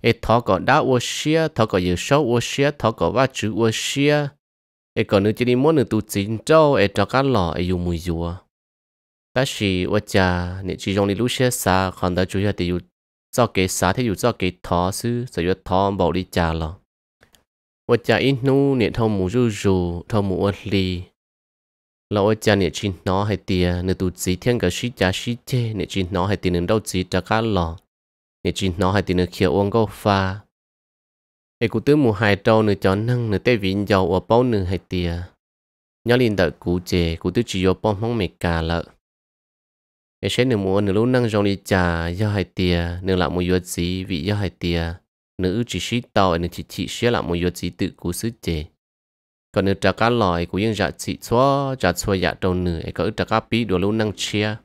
ê thọ còn đã ô xia thọ còn dự sâu ô xia thọ còn va chữ ô xia ê còn nữa chỉ đi muốn nữa tụt gì cho ê cho cá lọ ê dùng mùi dùa ta chỉ ở nhà nị chỉ dùng đi lưu xe xa còn ta chủ yếu thì dù cho cái xa thì dù cho cái thọ sư rồi dù thọ bảo đi cha lo ở nhà ít nu nị thông mù rú rú thông mù ớt li là ở nhà nị chỉ nó hay tiền nị tụt chỉ thiên cái sĩ cha sĩ chê nị chỉ nó hay tiền nị đâu chỉ cha cá lo nị chỉ nó hay tiền nị kia uống câu pha ai cụ tứ mù hai trâu nị cho năng nị tê vịn dầu ở bao nị hay tiền nhớ liền đợi cụ chê cụ tứ chỉ vô bom mong cả lợi cái xe nửa mùa nửa lúc năng dòng đi trà do hai tia nửa lại một yuột gì vì do hai tia nữ chỉ sĩ tàu nửa chỉ chỉ sẽ lại một yuột gì tự cú sức chế còn nửa trả cá lòi của những dạ chỉ xóa dạ xóa dạ đầu nửa có trả cá bí đồ lúc năng chia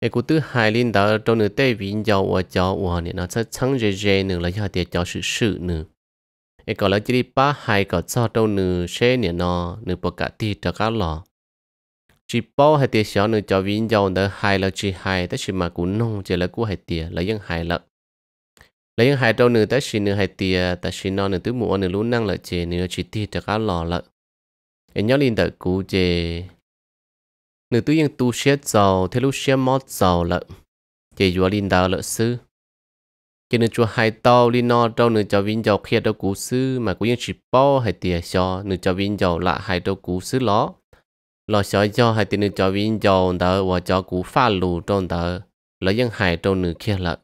cái cú thứ hai linh đó trong nửa tây vì giàu và giàu hòa nên nó sẽ chẳng dễ dễ nửa là do tia cho sự sự nửa cái còn là chỉ đi ba hai có cho trong nửa xe nè nó nửa bọc cả thì trả cá lòi chỉ bỏ hai tiền xóa nữa cho viên dầu nữa hai là chỉ hai tới chỉ mà cũng nông chỉ là của hai tiền là vẫn hai lợn là vẫn hai trâu nữa tới xin nữa hai tia ta xin nó nữa tứ mùa nữa lú năng là chè nữa chỉ tia cho cá lò lợ em nhớ liên tới cú chè nữa tứ yên tu sửa giàu thế lúc sửa mót giàu lợ chè vừa liên đào lợ sư chè nữa chúa hai tàu liên no trâu nữa cho vinh giàu kia đâu cú sư mà cũng yên chỉ bao hai tia cho nữa cho vinh giàu lại hai đâu cú sư ló lo sợ do hai tiền cho viên dầu đỡ và cho cú pha lù trong đỡ là dân hài trong nữ kia lợ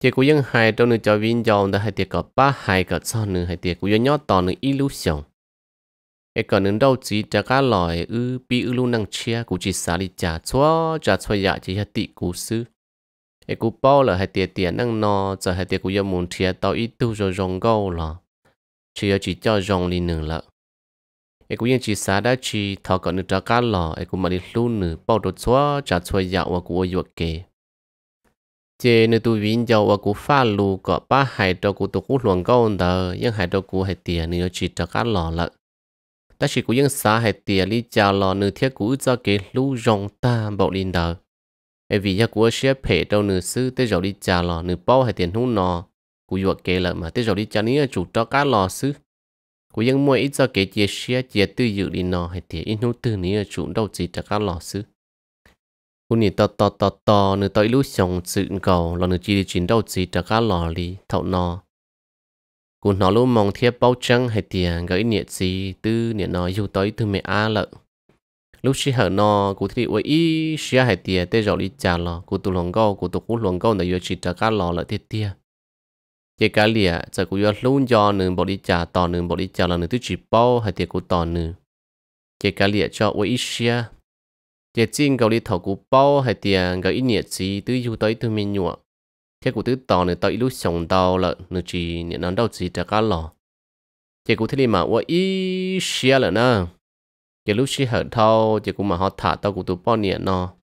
chỉ cú dân hài trong nữ cho viên dầu đỡ hai tiền có ba hài cả sau nữ hai tiền cú dân nhót tòn nửa illusion cái còn nữ đâu chỉ cho cá lòi ư bị ư luôn năng chia cú chỉ xả đi trả cho trả cho dạ chỉ hai tị cú sư cái cú bao là hai tiền tiền năng no cho hai tiền cú dân muốn chia tao ít tu rồi rong gâu là chỉ chỉ cho rong đi nửa lợ ai cũng yên chỉ xả đã chỉ thọ còn được trả cá lò ai cũng mà đi luôn nữa bảo đồ xóa trả xóa dạo và cũng yêu kề chế nữ tu viên giàu và cũng pha lù có ba hải đồ cũng tụ hút luồng câu đó nhưng hải đồ cũng hải tiền nữa chỉ trả cá lò lận. ta chỉ cũng yên xả hải tiền đi trả lò nữa thiết cũng cho cái lưu rong ta bảo linh đó ai vì nhà của sẽ phải đâu nữ sư tới giờ đi trả lò nữ bảo hải tiền hút nọ cũng yêu kề lận mà tới giờ đi trả nữa chủ trả cá lò sư กูยังมวยอีจะเกเจเชียเจตื้ออยู่ดีนอให้เตียอีนู้ตื้อนี้จุดเอาจีจากการหล่อซื้อกูนี่ต่อต่อต่อต่อหนึ่งต่ออีลูกสองจืดเก่าหล่อหนึ่งจีจีเอาจีจากการหล่อลีเท่านอ กูนอลูมองเทียบเป้าจังให้เตียกับอีเนี่ยจีตื้อเนี่ยนออยู่ต่ออีตื้อไม่อาละ lúc xí hở nọ cụ thì uy ý xí hở tiề tê rồi đi chả lò cụ tụ lòng gâu cụ tụ cú lòng gâu để vừa chỉ trả cá lò lại tiệt tiệt cái cá lìa giờ cũng do luôn do nửa bộ đi trả tò nửa bộ đi trả là nửa thứ chỉ bao hay tiền của tò nửa cái cá lìa cho với ít xia cái chân cầu đi thầu của bao hay tiền cái ít nhiệt gì tứ yêu tới tứ mình nhụa thế của tứ tò nửa tới lúc sống đau là nửa chỉ nhận nó đau gì trả cả lò cái của thế này mà với ít xia là nè cái lúc xia hở thâu cái của mà họ thả tao của tụ bao nhiệt nó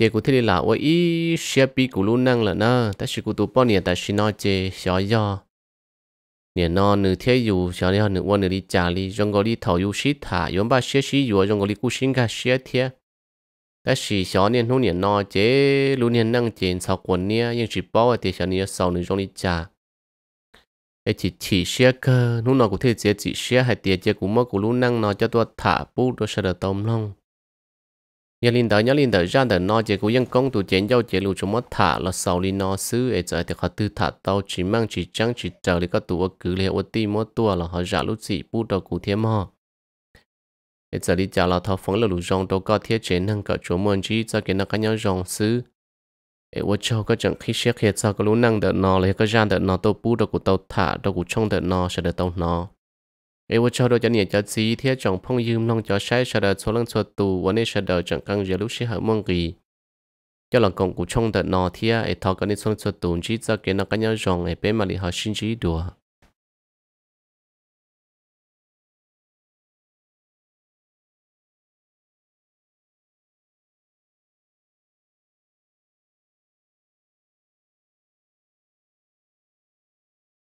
chế cụ thế là ôi ý xe bi cụ luôn năng là na ta chỉ cụ tụ bao nè, ta chỉ nói chế xóa do nè nó nửa thế dù xóa đi nửa quan nửa đi trả đi trong cái đi thầu yêu sĩ thả yếm ba xe sĩ dù trong cái đi cú sinh cả xe thế ta chỉ xóa nè nó nè nó chế luôn nè năng chế sau quần nè nhưng chỉ bao thì xóa nè sau nửa trong đi trả ấy chỉ chỉ xe cơ nó nó cụ thể chế chỉ xe hay tiền chế cụ mất cụ luôn năng nó cho tôi thả bút tôi sẽ được tôm long nhà linh đời nhà linh đời ra đời nó chỉ có công tu chiến giao chỉ lưu chúng mất thả là sau linh nó xứ ấy giờ thì họ tư thả tàu chỉ mang chỉ trăng chỉ chờ để các tụ ở cứ liệu ở ti mất tua là họ giả lúc gì bu đầu cụ thiên họ ấy giờ đi chào là thọ phóng là lũ rong đâu có thiết chế năng cả chỗ môn chỉ cho cái nó cái nhau rong xứ ấy ở chỗ có chẳng khi xét hiện sao cái lũ năng đời nó lấy cái gian đời nó tàu bu đầu cụ tàu thả đầu cụ trong đời nó sẽ đời tàu nó เอวชอดจะเนี่ยจะซีเทียจองพงยืมน้องจะใช้ชดโซลังโซตูวันนี้ชดจังกังเยลุชิหามงกีจะหลังกงกูชงเดนอเทียไอทอกันในโซลังโซตูนจีจะเกนกันยองไอเป็นมาลีหาชินจีดัว